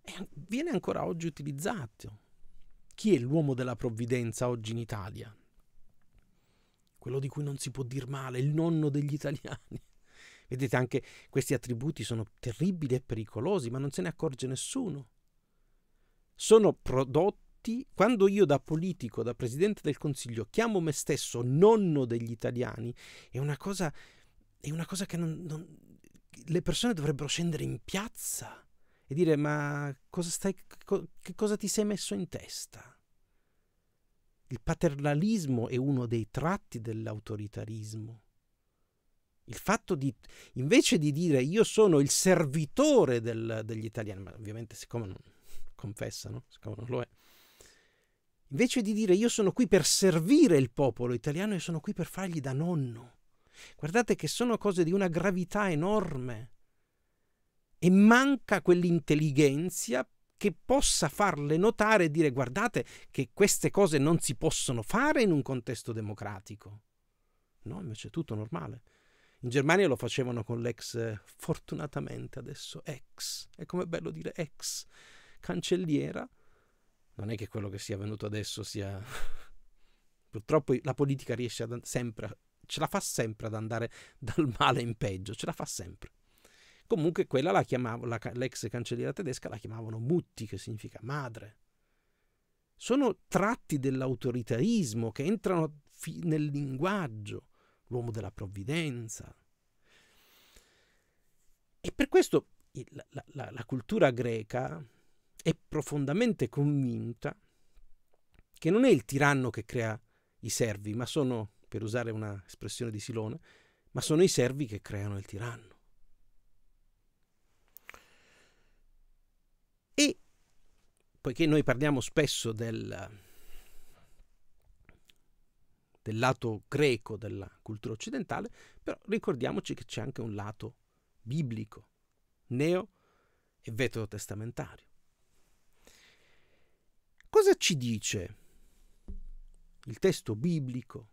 è, viene ancora oggi utilizzato chi è l'uomo della provvidenza oggi in Italia? Quello di cui non si può dir male, il nonno degli italiani. Vedete, anche questi attributi sono terribili e pericolosi, ma non se ne accorge nessuno. Sono prodotti, quando io da politico, da presidente del Consiglio, chiamo me stesso nonno degli italiani, è una cosa, è una cosa che non, non, le persone dovrebbero scendere in piazza e dire ma cosa stai, che cosa ti sei messo in testa? Il paternalismo è uno dei tratti dell'autoritarismo. Il fatto di, invece di dire io sono il servitore del, degli italiani, ma ovviamente siccome non confessano, siccome non lo è, invece di dire io sono qui per servire il popolo italiano e sono qui per fargli da nonno. Guardate che sono cose di una gravità enorme e manca quell'intelligenza che possa farle notare e dire guardate che queste cose non si possono fare in un contesto democratico. No, invece è tutto normale. In Germania lo facevano con l'ex, fortunatamente adesso ex, è come bello dire ex, cancelliera. Non è che quello che sia venuto adesso sia... Purtroppo la politica riesce ad, sempre, ce la fa sempre ad andare dal male in peggio, ce la fa sempre. Comunque quella la chiamavano, l'ex cancelliera tedesca la chiamavano Mutti, che significa madre. Sono tratti dell'autoritarismo che entrano nel linguaggio, l'uomo della provvidenza. E per questo la, la, la cultura greca è profondamente convinta che non è il tiranno che crea i servi, ma sono, per usare una espressione di Silone, ma sono i servi che creano il tiranno. poiché noi parliamo spesso del, del lato greco della cultura occidentale, però ricordiamoci che c'è anche un lato biblico, neo e vetro testamentario. Cosa ci dice il testo biblico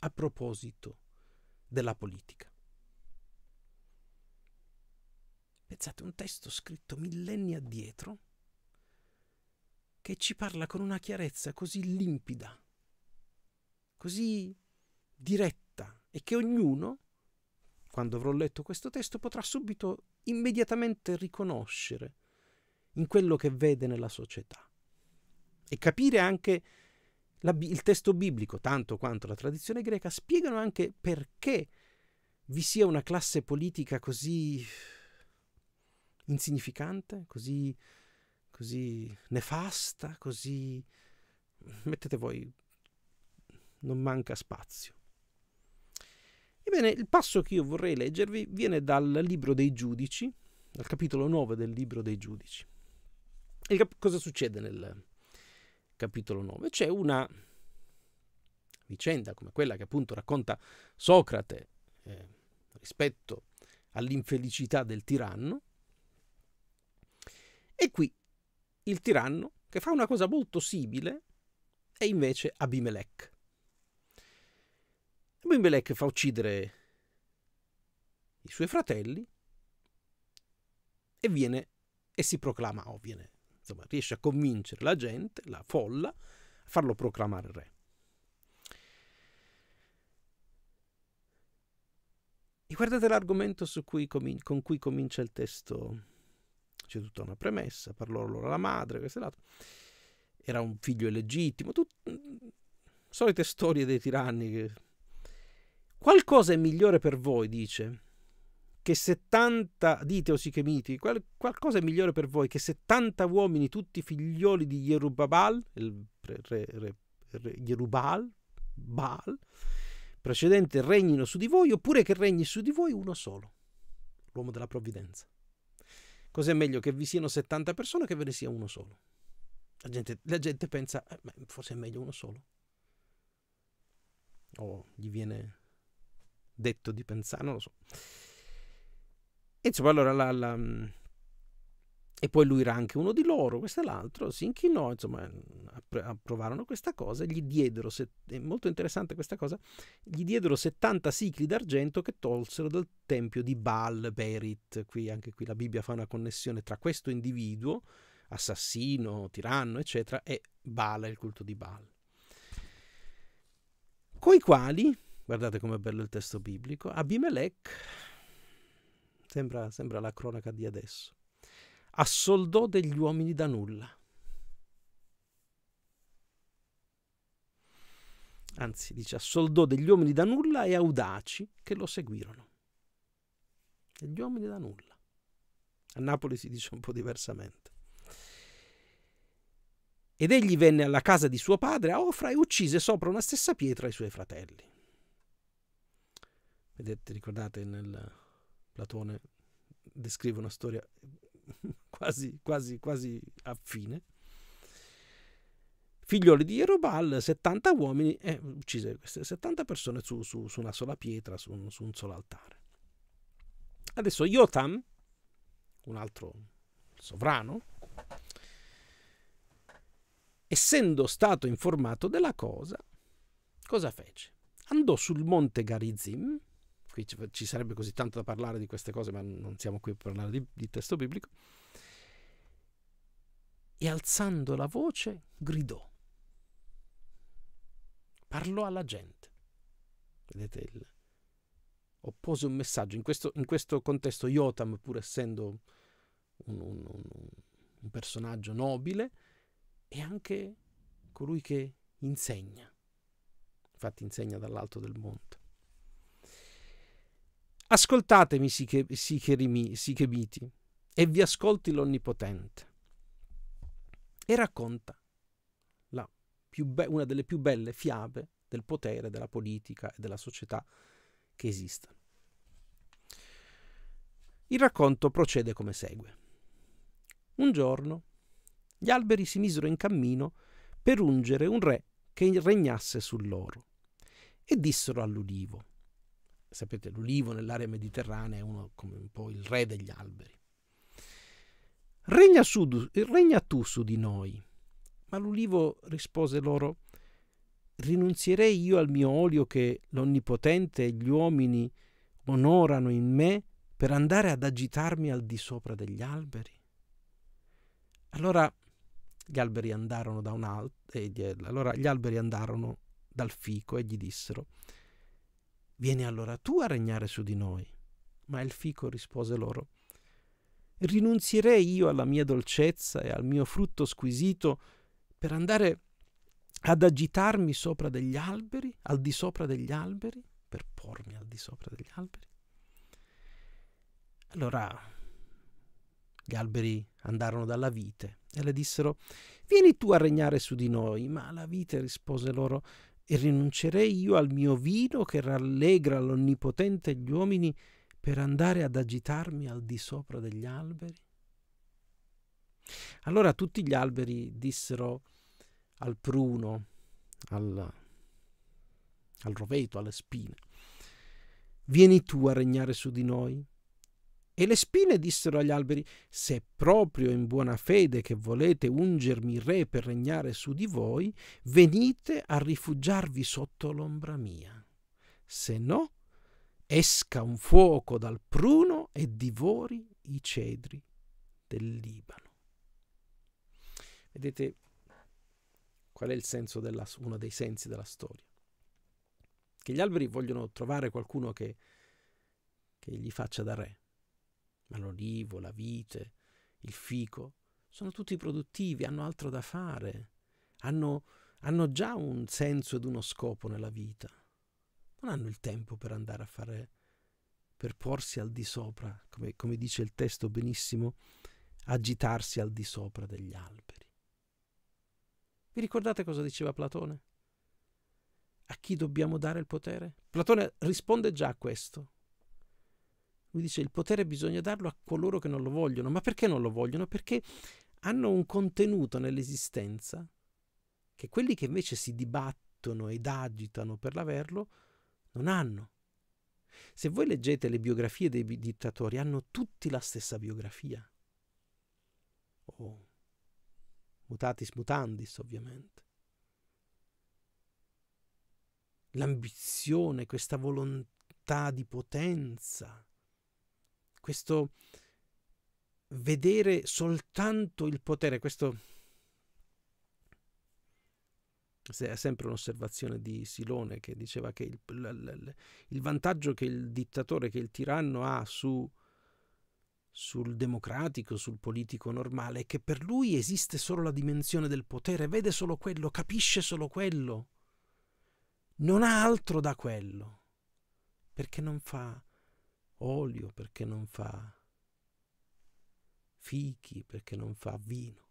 a proposito della politica? Pensate, un testo scritto millenni addietro che ci parla con una chiarezza così limpida, così diretta e che ognuno, quando avrò letto questo testo, potrà subito, immediatamente riconoscere in quello che vede nella società e capire anche la, il testo biblico, tanto quanto la tradizione greca, spiegano anche perché vi sia una classe politica così insignificante, così così nefasta, così... mettete voi, non manca spazio. Ebbene, il passo che io vorrei leggervi viene dal libro dei giudici, dal capitolo 9 del libro dei giudici. E cosa succede nel capitolo 9? C'è una vicenda come quella che appunto racconta Socrate eh, rispetto all'infelicità del tiranno. E qui il tiranno che fa una cosa molto simile è invece Abimelech. Abimelech fa uccidere i suoi fratelli e viene e si proclama, oh, insomma, riesce a convincere la gente, la folla, a farlo proclamare re. E guardate l'argomento cui, con cui comincia il testo c'è tutta una premessa, parlò allora la madre, questo e l'altro, era un figlio illegittimo, tut... solite storie dei tiranni. Che... Qualcosa è migliore per voi, dice, che 70, dite o sichemiti, qual... qualcosa è migliore per voi che 70 uomini, tutti figlioli di Yerubabal, il re, re, re, re Yerubal, Baal, precedente regnino su di voi, oppure che regni su di voi uno solo, l'uomo della provvidenza. Cos'è meglio che vi siano 70 persone o che ve ne sia uno solo? La gente, la gente pensa, eh, forse è meglio uno solo. O gli viene detto di pensare, non lo so. insomma, allora la, la e poi lui era anche uno di loro, questo e l'altro, si inchinò, insomma, approvarono questa cosa gli diedero, è molto interessante questa cosa, gli diedero 70 sicli d'argento che tolsero dal tempio di Baal Berit, qui anche qui la Bibbia fa una connessione tra questo individuo, assassino, tiranno, eccetera, e Baal, il culto di Baal. Coi quali, guardate com'è bello il testo biblico, Abimelech, sembra, sembra la cronaca di adesso, assoldò degli uomini da nulla. Anzi, dice, assoldò degli uomini da nulla e audaci che lo seguirono. Degli uomini da nulla. A Napoli si dice un po' diversamente. Ed egli venne alla casa di suo padre a Ofra e uccise sopra una stessa pietra i suoi fratelli. Vedete, ricordate nel Platone descrive una storia quasi, quasi, quasi a fine. Figlioli di Erobal, 70 uomini, eh, uccise queste 70 persone su, su, su una sola pietra, su un, su un solo altare. Adesso Jotam, un altro sovrano, essendo stato informato della cosa, cosa fece? Andò sul monte Garizim, qui ci, sarebbe così tanto da parlare di queste cose, ma non siamo qui per parlare di, di testo biblico, e alzando la voce gridò, parlò alla gente. Vedete, il, oppose un messaggio. In questo, in questo, contesto Jotam, pur essendo un, un, un, un personaggio nobile, è anche colui che insegna. Infatti insegna dall'alto del monte. Ascoltatemi, Sichebiti, e vi ascolti l'Onnipotente. E racconta be- una delle più belle fiabe del potere, della politica e della società che esistano. Il racconto procede come segue. Un giorno gli alberi si misero in cammino per ungere un re che regnasse su loro e dissero all'ulivo sapete, l'ulivo nell'area mediterranea è uno come un po' il re degli alberi. Regna, su, regna tu su di noi. Ma l'ulivo rispose loro, rinunzierei io al mio olio che l'Onnipotente e gli uomini onorano in me per andare ad agitarmi al di sopra degli alberi? Allora gli alberi andarono, da un al- eh, allora, gli alberi andarono dal fico e gli dissero, Vieni allora tu a regnare su di noi. Ma il fico rispose loro, Rinunzierei io alla mia dolcezza e al mio frutto squisito per andare ad agitarmi sopra degli alberi, al di sopra degli alberi, per pormi al di sopra degli alberi? Allora gli alberi andarono dalla vite e le dissero, vieni tu a regnare su di noi, ma la vite rispose loro, e rinuncerei io al mio vino che rallegra l'onnipotente gli uomini per andare ad agitarmi al di sopra degli alberi? Allora tutti gli alberi dissero al pruno, al, al roveto, alle spine, vieni tu a regnare su di noi, e le spine dissero agli alberi, se proprio in buona fede che volete ungermi re per regnare su di voi, venite a rifugiarvi sotto l'ombra mia. Se no, esca un fuoco dal pruno e divori i cedri del Libano. Vedete qual è il senso della, uno dei sensi della storia? Che gli alberi vogliono trovare qualcuno che, che gli faccia da re ma l'olivo, la vite, il fico, sono tutti produttivi, hanno altro da fare, hanno, hanno già un senso ed uno scopo nella vita. Non hanno il tempo per andare a fare, per porsi al di sopra, come, come dice il testo benissimo, agitarsi al di sopra degli alberi. Vi ricordate cosa diceva Platone? A chi dobbiamo dare il potere? Platone risponde già a questo. Lui dice il potere bisogna darlo a coloro che non lo vogliono. Ma perché non lo vogliono? Perché hanno un contenuto nell'esistenza che quelli che invece si dibattono ed agitano per l'averlo non hanno. Se voi leggete le biografie dei dittatori, hanno tutti la stessa biografia. Oh. Mutatis mutandis, ovviamente. L'ambizione, questa volontà di potenza, questo vedere soltanto il potere, questo è sempre un'osservazione di Silone che diceva che il, il, il, vantaggio che il dittatore, che il tiranno ha su, sul democratico, sul politico normale, è che per lui esiste solo la dimensione del potere, vede solo quello, capisce solo quello, non ha altro da quello, perché non fa olio perché non fa fichi, perché non fa vino.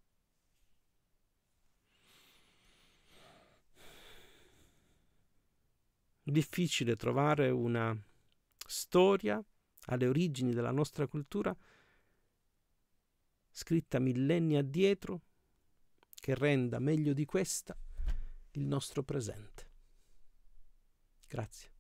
Difficile trovare una storia alle origini della nostra cultura scritta millenni addietro che renda meglio di questa il nostro presente. Grazie.